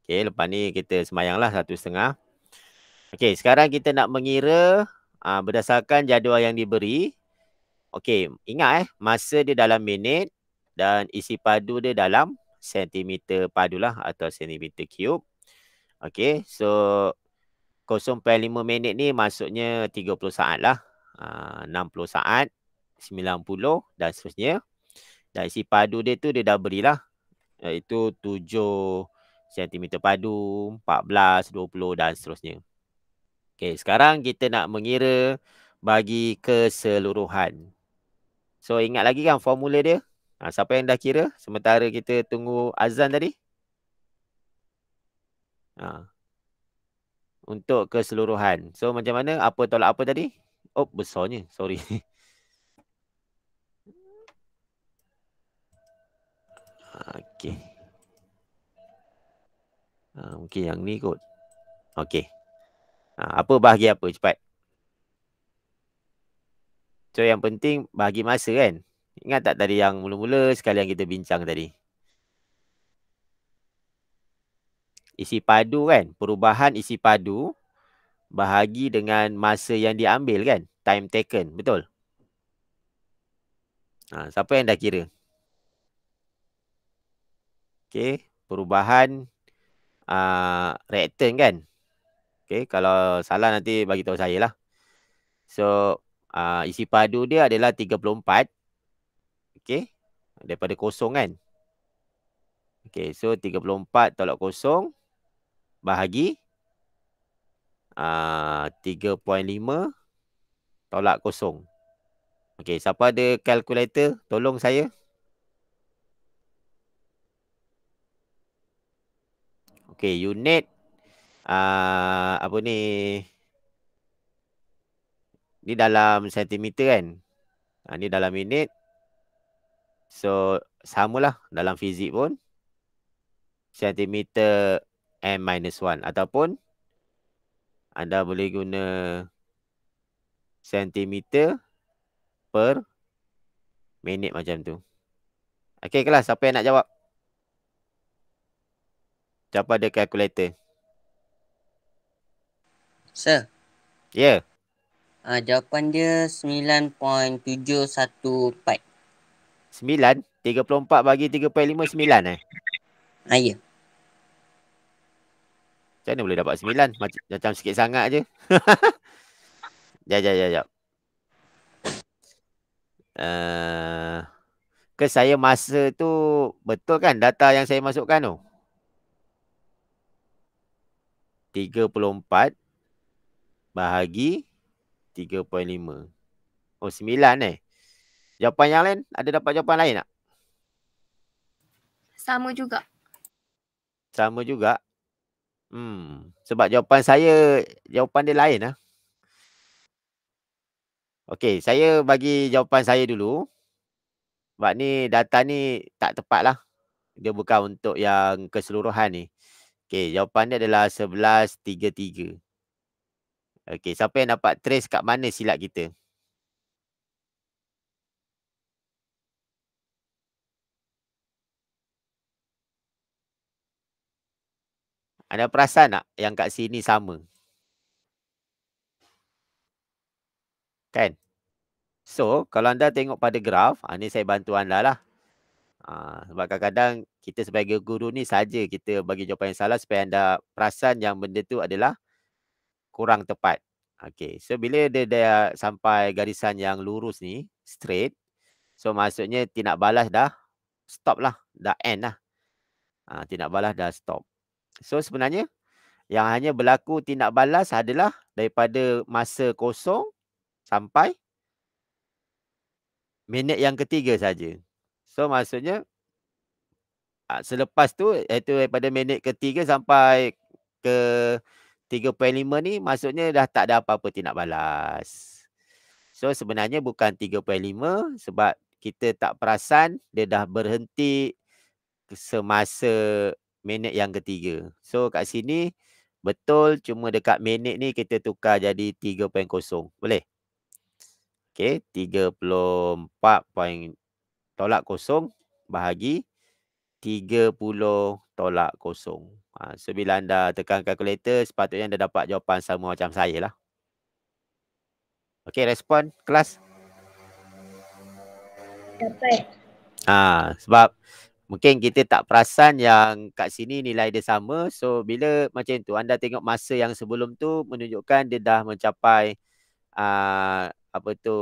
Okay lepas ni kita semayang lah satu setengah Okay sekarang kita nak mengira uh, Berdasarkan jadual yang diberi Okay ingat eh Masa dia dalam minit Dan isi padu dia dalam Sentimeter padu lah Atau sentimeter cube Okay so 0.5 minit ni maksudnya 30 saat lah ah, uh, 60 saat 90 dan seterusnya dan isi padu dia tu dia dah berilah. Iaitu 7 cm padu, 14, 20 dan seterusnya. Okay sekarang kita nak mengira bagi keseluruhan. So, ingat lagi kan formula dia? Ha, siapa yang dah kira? Sementara kita tunggu azan tadi. Ha. Untuk keseluruhan. So, macam mana? Apa tolak apa tadi? Oh, besarnya. Sorry. (laughs) okay. Ha, ah, mungkin yang ni kot. Okay. Ha, ah, apa bahagi apa cepat. So yang penting bahagi masa kan. Ingat tak tadi yang mula-mula sekali yang kita bincang tadi. Isi padu kan. Perubahan isi padu. Bahagi dengan masa yang diambil kan. Time taken. Betul? Ha, siapa yang dah kira? Okay, perubahan uh, reactant kan. Okay, kalau salah nanti bagi tahu saya lah. So, uh, isi padu dia adalah 34. Okay, daripada kosong kan. Okay, so 34 tolak kosong bahagi ah, uh, 3.5 tolak kosong. Okay, siapa ada kalkulator? Tolong saya. 3.5. Okey, unit uh, apa ni? Ni dalam sentimeter kan? Ha, ni dalam minit. So, samalah dalam fizik pun. Sentimeter M minus 1. Ataupun anda boleh guna sentimeter per minit macam tu. Okay, kelas, siapa yang nak jawab? Siapa ada kalkulator? Sir. Ya. Yeah. Ha, jawapan dia 9.714. 9? 34 bagi 3.5, 9 eh? Ha, ya. Yeah. Macam mana boleh dapat 9? Macam, macam sikit sangat je. Sekejap, (laughs) sekejap, sekejap. Eh, ke saya masa tu betul kan data yang saya masukkan tu? 34 bahagi 3.5. Oh, 9 eh. Jawapan yang lain, ada dapat jawapan lain tak? Sama juga. Sama juga? Hmm, sebab jawapan saya, jawapan dia lain lah. Okay, saya bagi jawapan saya dulu. Sebab ni data ni tak tepat lah. Dia bukan untuk yang keseluruhan ni. Okey, jawapan dia adalah 11.33. Okey, siapa yang dapat trace kat mana silap kita? Ada perasan tak yang kat sini sama? Kan? So, kalau anda tengok pada graf, ha, ni saya bantu anda lah. Ha, sebab kadang-kadang kita sebagai guru ni saja kita bagi jawapan yang salah supaya anda perasan yang benda tu adalah kurang tepat. Okay, So bila dia dah sampai garisan yang lurus ni, straight. So maksudnya dia balas dah stop lah, dah end lah. Ha, tindak balas dah stop. So sebenarnya yang hanya berlaku tindak balas adalah daripada masa kosong sampai minit yang ketiga saja. So maksudnya Ah, selepas tu itu eh, daripada minit ketiga sampai ke 3.5 ni maksudnya dah tak ada apa-apa tindak balas. So sebenarnya bukan 3.5 sebab kita tak perasan dia dah berhenti semasa minit yang ketiga. So kat sini betul cuma dekat minit ni kita tukar jadi 3.0. Boleh? Okay. 34. tolak kosong bahagi 3.0. 30 tolak kosong. Ha, so bila anda tekan kalkulator sepatutnya anda dapat jawapan sama macam saya lah. Okay, respon kelas. Dapat. Ha, sebab mungkin kita tak perasan yang kat sini nilai dia sama. So bila macam tu anda tengok masa yang sebelum tu menunjukkan dia dah mencapai uh, apa tu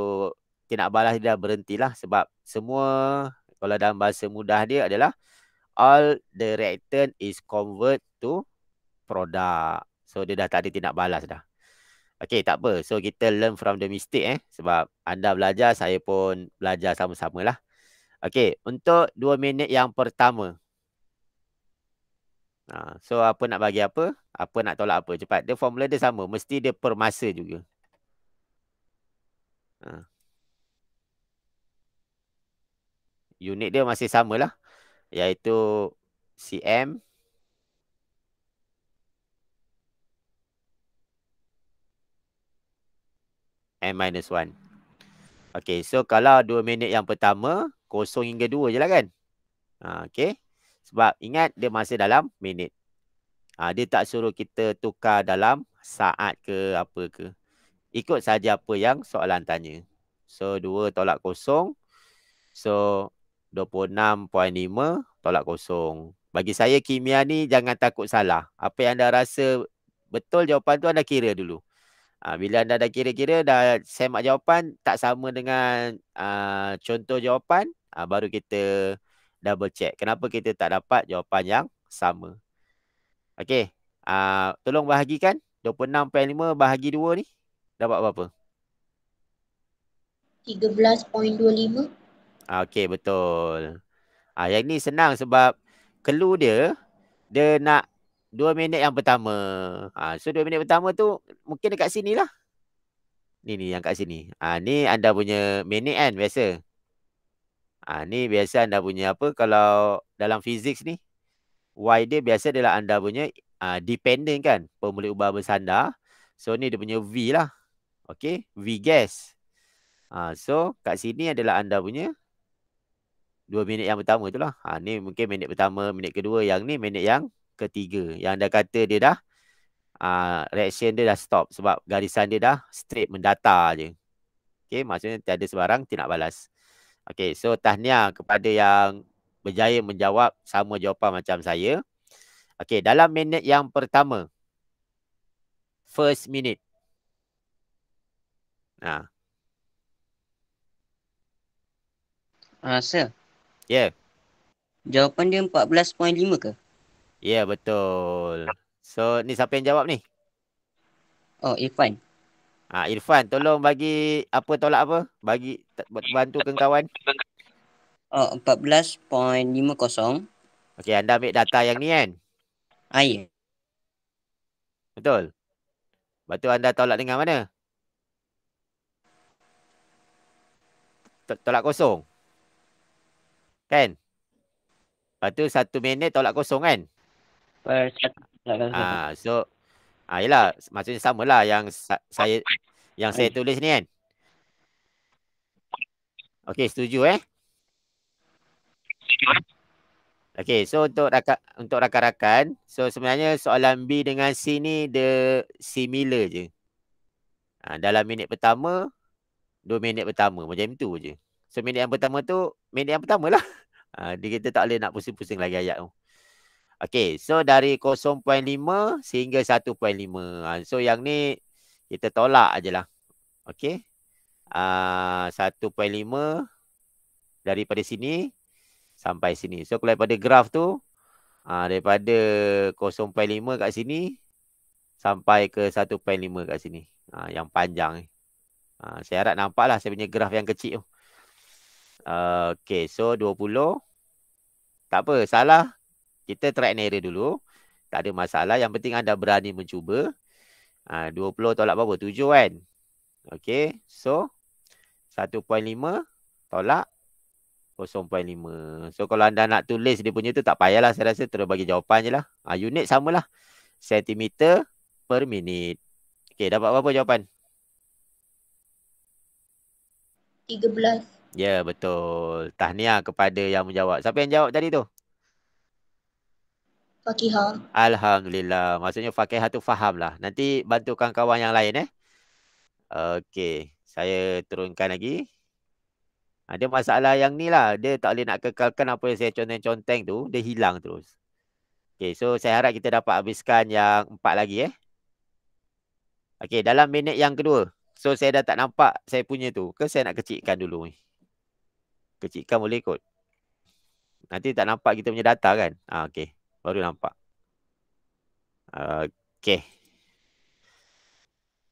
kena balas dia dah lah. sebab semua kalau dalam bahasa mudah dia adalah all the reactant is convert to product. So dia dah tak ada tindak balas dah. Okay tak apa. So kita learn from the mistake eh. Sebab anda belajar saya pun belajar sama-sama lah. Okay untuk dua minit yang pertama. Ha, so apa nak bagi apa? Apa nak tolak apa? Cepat. Dia formula dia sama. Mesti dia permasa juga. Ha. Unit dia masih samalah. Yaitu CM M minus 1. Okay, so kalau 2 minit yang pertama, kosong hingga 2 je lah kan? Ha, okay, sebab ingat dia masih dalam minit. Ha, dia tak suruh kita tukar dalam saat ke apa ke. Ikut saja apa yang soalan tanya. So, 2 tolak kosong. So, 26.5 tolak kosong. Bagi saya kimia ni jangan takut salah. Apa yang anda rasa betul jawapan tu anda kira dulu. Ha, bila anda dah kira-kira dah semak jawapan tak sama dengan uh, contoh jawapan uh, baru kita double check. Kenapa kita tak dapat jawapan yang sama. Okey. Uh, ha, tolong bahagikan 26.5 bahagi 2 ni. Dapat berapa? Okey betul. Ah ha, yang ni senang sebab clue dia dia nak 2 minit yang pertama. Ah so 2 minit pertama tu mungkin dekat sini lah. Ni ni yang kat sini. Ah ni anda punya minit kan biasa. Ah ni biasa anda punya apa kalau dalam fizik ni y dia biasa adalah anda punya uh, dependent kan pemulih ubah bersandar. So ni dia punya v lah. Okey, v gas. Ah so kat sini adalah anda punya dua minit yang pertama tu lah. Ha, ni mungkin minit pertama, minit kedua. Yang ni minit yang ketiga. Yang dah kata dia dah uh, reaction dia dah stop. Sebab garisan dia dah straight mendata je. Okay, maksudnya tiada sebarang tidak balas. Okay, so tahniah kepada yang berjaya menjawab sama jawapan macam saya. Okay, dalam minit yang pertama. First minute. Ha. Ah, uh, sir. Yeah. Jawapan dia 14.5 ke? Ya, yeah, betul. So, ni siapa yang jawab ni? Oh, Irfan. Ah, Irfan, tolong bagi apa tolak apa? Bagi bantu ke kawan. Oh, 14.50. Okey, anda ambil data yang ni kan? Ah, ya. Betul. Batu anda tolak dengan mana? tolak kosong. Kan? Lepas tu satu minit tolak kosong kan? Eh, per lah, kan? ah, so. Ha, yelah. Maksudnya samalah yang sa- saya yang saya tulis ni kan? Okay, setuju eh? Okay, so untuk raka- untuk rakan-rakan, so sebenarnya soalan B dengan C ni the similar je. Ha, dalam minit pertama, dua minit pertama macam tu je. So minit yang pertama tu minit yang pertama lah. (laughs) Ah, dia kata tak boleh nak pusing-pusing lagi ayat tu. Okay, so dari 0.5 sehingga 1.5. Ah, so yang ni kita tolak aje lah. Okay. Uh, 1.5 daripada sini sampai sini. So kalau daripada graf tu, uh, daripada 0.5 kat sini sampai ke 1.5 kat sini. Uh, yang panjang ni. Uh, saya harap nampak lah saya punya graf yang kecil tu. Okay, so 20. Tak apa, salah. Kita track and error dulu. Tak ada masalah. Yang penting anda berani mencuba. Ha, uh, 20 tolak berapa? 7 kan? Okay, so 1.5 tolak 0.5. So kalau anda nak tulis dia punya tu tak payahlah saya rasa terus bagi jawapan je lah. Ha, unit samalah. Sentimeter per minit. Okay, dapat berapa jawapan? Ya, yeah, betul. Tahniah kepada yang menjawab. Siapa yang jawab tadi tu? Fakihah. Alhamdulillah. Maksudnya Fakihah tu faham lah. Nanti bantu kawan-kawan yang lain eh. Okay. Saya turunkan lagi. Ada masalah yang ni lah. Dia tak boleh nak kekalkan apa yang saya conteng-conteng tu. Dia hilang terus. Okay. So saya harap kita dapat habiskan yang empat lagi eh. Okay. Dalam minit yang kedua. So saya dah tak nampak saya punya tu. Ke saya nak kecilkan dulu ni. Eh? Kecikkan boleh kot. Nanti tak nampak kita punya data kan? Ah, okay. Baru nampak. Okay.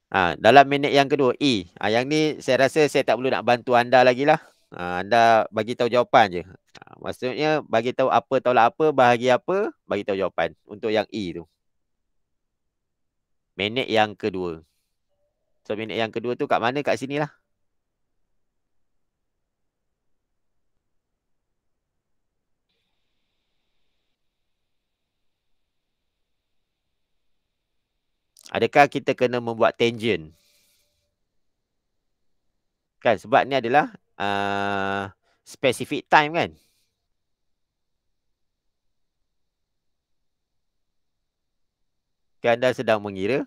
Ha, ah, dalam minit yang kedua, E. Ha, yang ni saya rasa saya tak perlu nak bantu anda lagi lah. Ha, anda bagi tahu jawapan je. Ha, maksudnya bagi tahu apa tolak apa, bahagi apa, bagi tahu jawapan untuk yang E tu. Minit yang kedua. So minit yang kedua tu kat mana? Kat sini lah. Adakah kita kena membuat tangent? Kan sebab ni adalah uh, specific time kan? Kan dah sedang mengira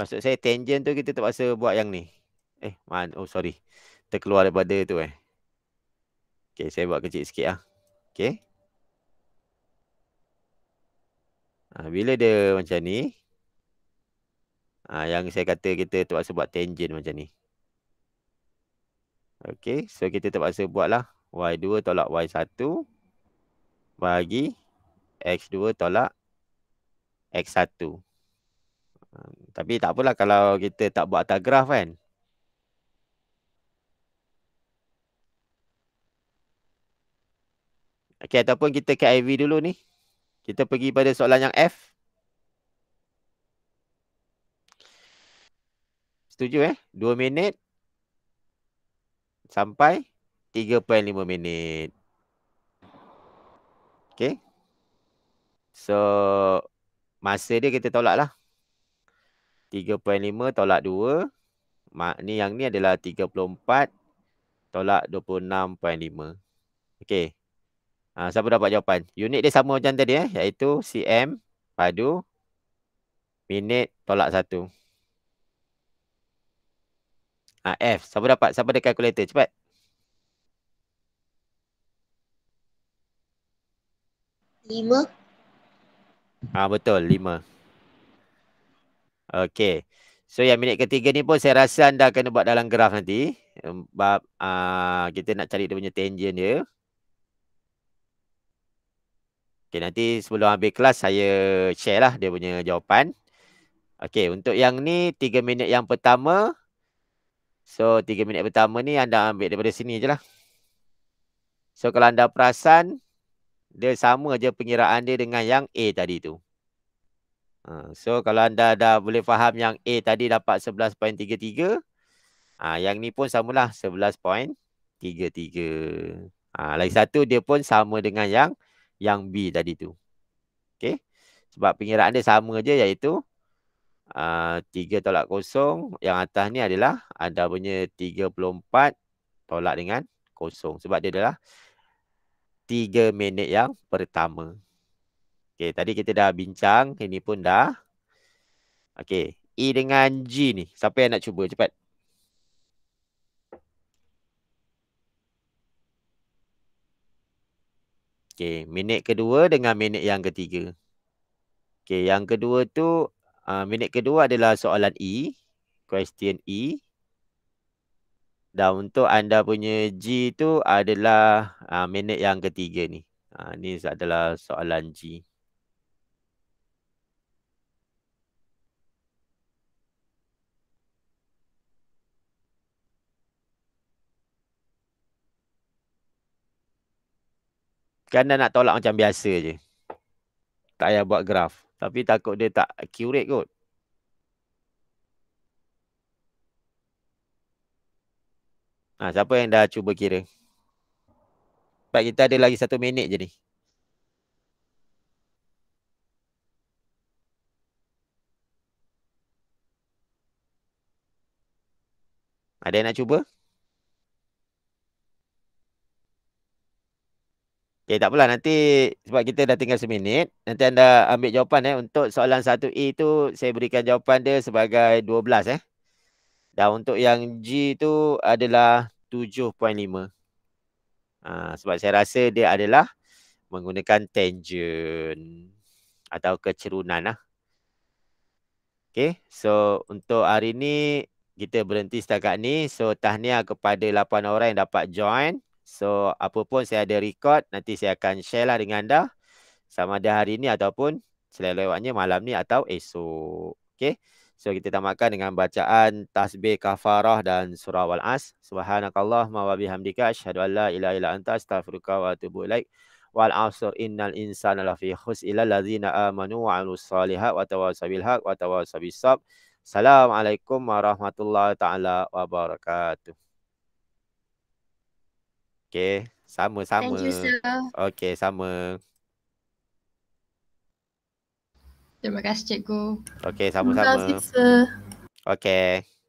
Maksud saya tangent tu kita terpaksa buat yang ni. Eh, man, oh sorry. Terkeluar daripada tu eh. Okay, saya buat kecil sikit lah. Okay. Ha, bila dia macam ni. Ha, yang saya kata kita terpaksa buat tangent macam ni. Okay, so kita terpaksa buat lah Y2 tolak Y1 bagi X2 tolak X1. X1 tapi tak apalah kalau kita tak buat atas graf kan. Okey ataupun kita ke IV dulu ni. Kita pergi pada soalan yang F. Setuju eh? 2 minit sampai 3.5 minit. Okey. So masa dia kita tolaklah. 3.5 tolak 2. Mak ni yang ni adalah 34 tolak 26.5. Okey. Ha, siapa dapat jawapan? Unit dia sama macam tadi eh. Iaitu CM padu minit tolak 1. Ha, ah, F. Siapa dapat? Siapa ada kalkulator? Cepat. Lima. Ah betul, lima. Okey. So yang minit ketiga ni pun saya rasa anda kena buat dalam graf nanti. Sebab um, uh, ah, kita nak cari dia punya tangent dia. Okey nanti sebelum habis kelas saya share lah dia punya jawapan. Okey untuk yang ni tiga minit yang pertama. So tiga minit pertama ni anda ambil daripada sini je lah. So kalau anda perasan dia sama je pengiraan dia dengan yang A tadi tu. Ha, so kalau anda dah boleh faham yang A tadi dapat 11.33 ah ha, Yang ni pun samalah 11.33 ah ha, Lagi satu dia pun sama dengan yang yang B tadi tu Okay Sebab pengiraan dia sama je iaitu uh, 3 tolak kosong Yang atas ni adalah ada punya 34 tolak dengan kosong Sebab dia adalah 3 minit yang pertama Okey, tadi kita dah bincang, ini pun dah. Okey, E dengan G ni. Siapa yang nak cuba cepat? Okey, minit kedua dengan minit yang ketiga. Okey, yang kedua tu uh, minit kedua adalah soalan E, question E. Dan untuk anda punya G tu adalah uh, minit yang ketiga ni. Ini ah, uh, adalah soalan G. Kanan nak tolak macam biasa je. Tak payah buat graf. Tapi takut dia tak accurate kot. Ha, siapa yang dah cuba kira? Sebab kita ada lagi satu minit je ni. Ada yang nak cuba? Okey, tak apalah. Nanti sebab kita dah tinggal seminit. Nanti anda ambil jawapan eh. Untuk soalan 1A e tu, saya berikan jawapan dia sebagai 12 eh. Dan untuk yang G tu adalah 7.5. Ha, ah, sebab saya rasa dia adalah menggunakan tangent atau kecerunan lah. Okey, so untuk hari ni kita berhenti setakat ni. So tahniah kepada 8 orang yang dapat join. So apa pun saya ada record nanti saya akan share lah dengan anda sama ada hari ni ataupun selewatnya malam ni atau esok. Okay. So kita tamatkan dengan bacaan tasbih kafarah dan surah wal as. Subhanakallahumma wa bihamdika asyhadu an la ilaha illa anta astaghfiruka wa atubu ilaik. Wal asr innal insana lafi khusr illa alladhina amanu wa amilus solihati wa tawassaw bil wa tawassaw bis Assalamualaikum warahmatullahi taala wabarakatuh. Okay, sama-sama. Thank you, sir. Okay, sama. Terima kasih, cikgu. Okay, sama-sama. Terima kasih, sir. Okay.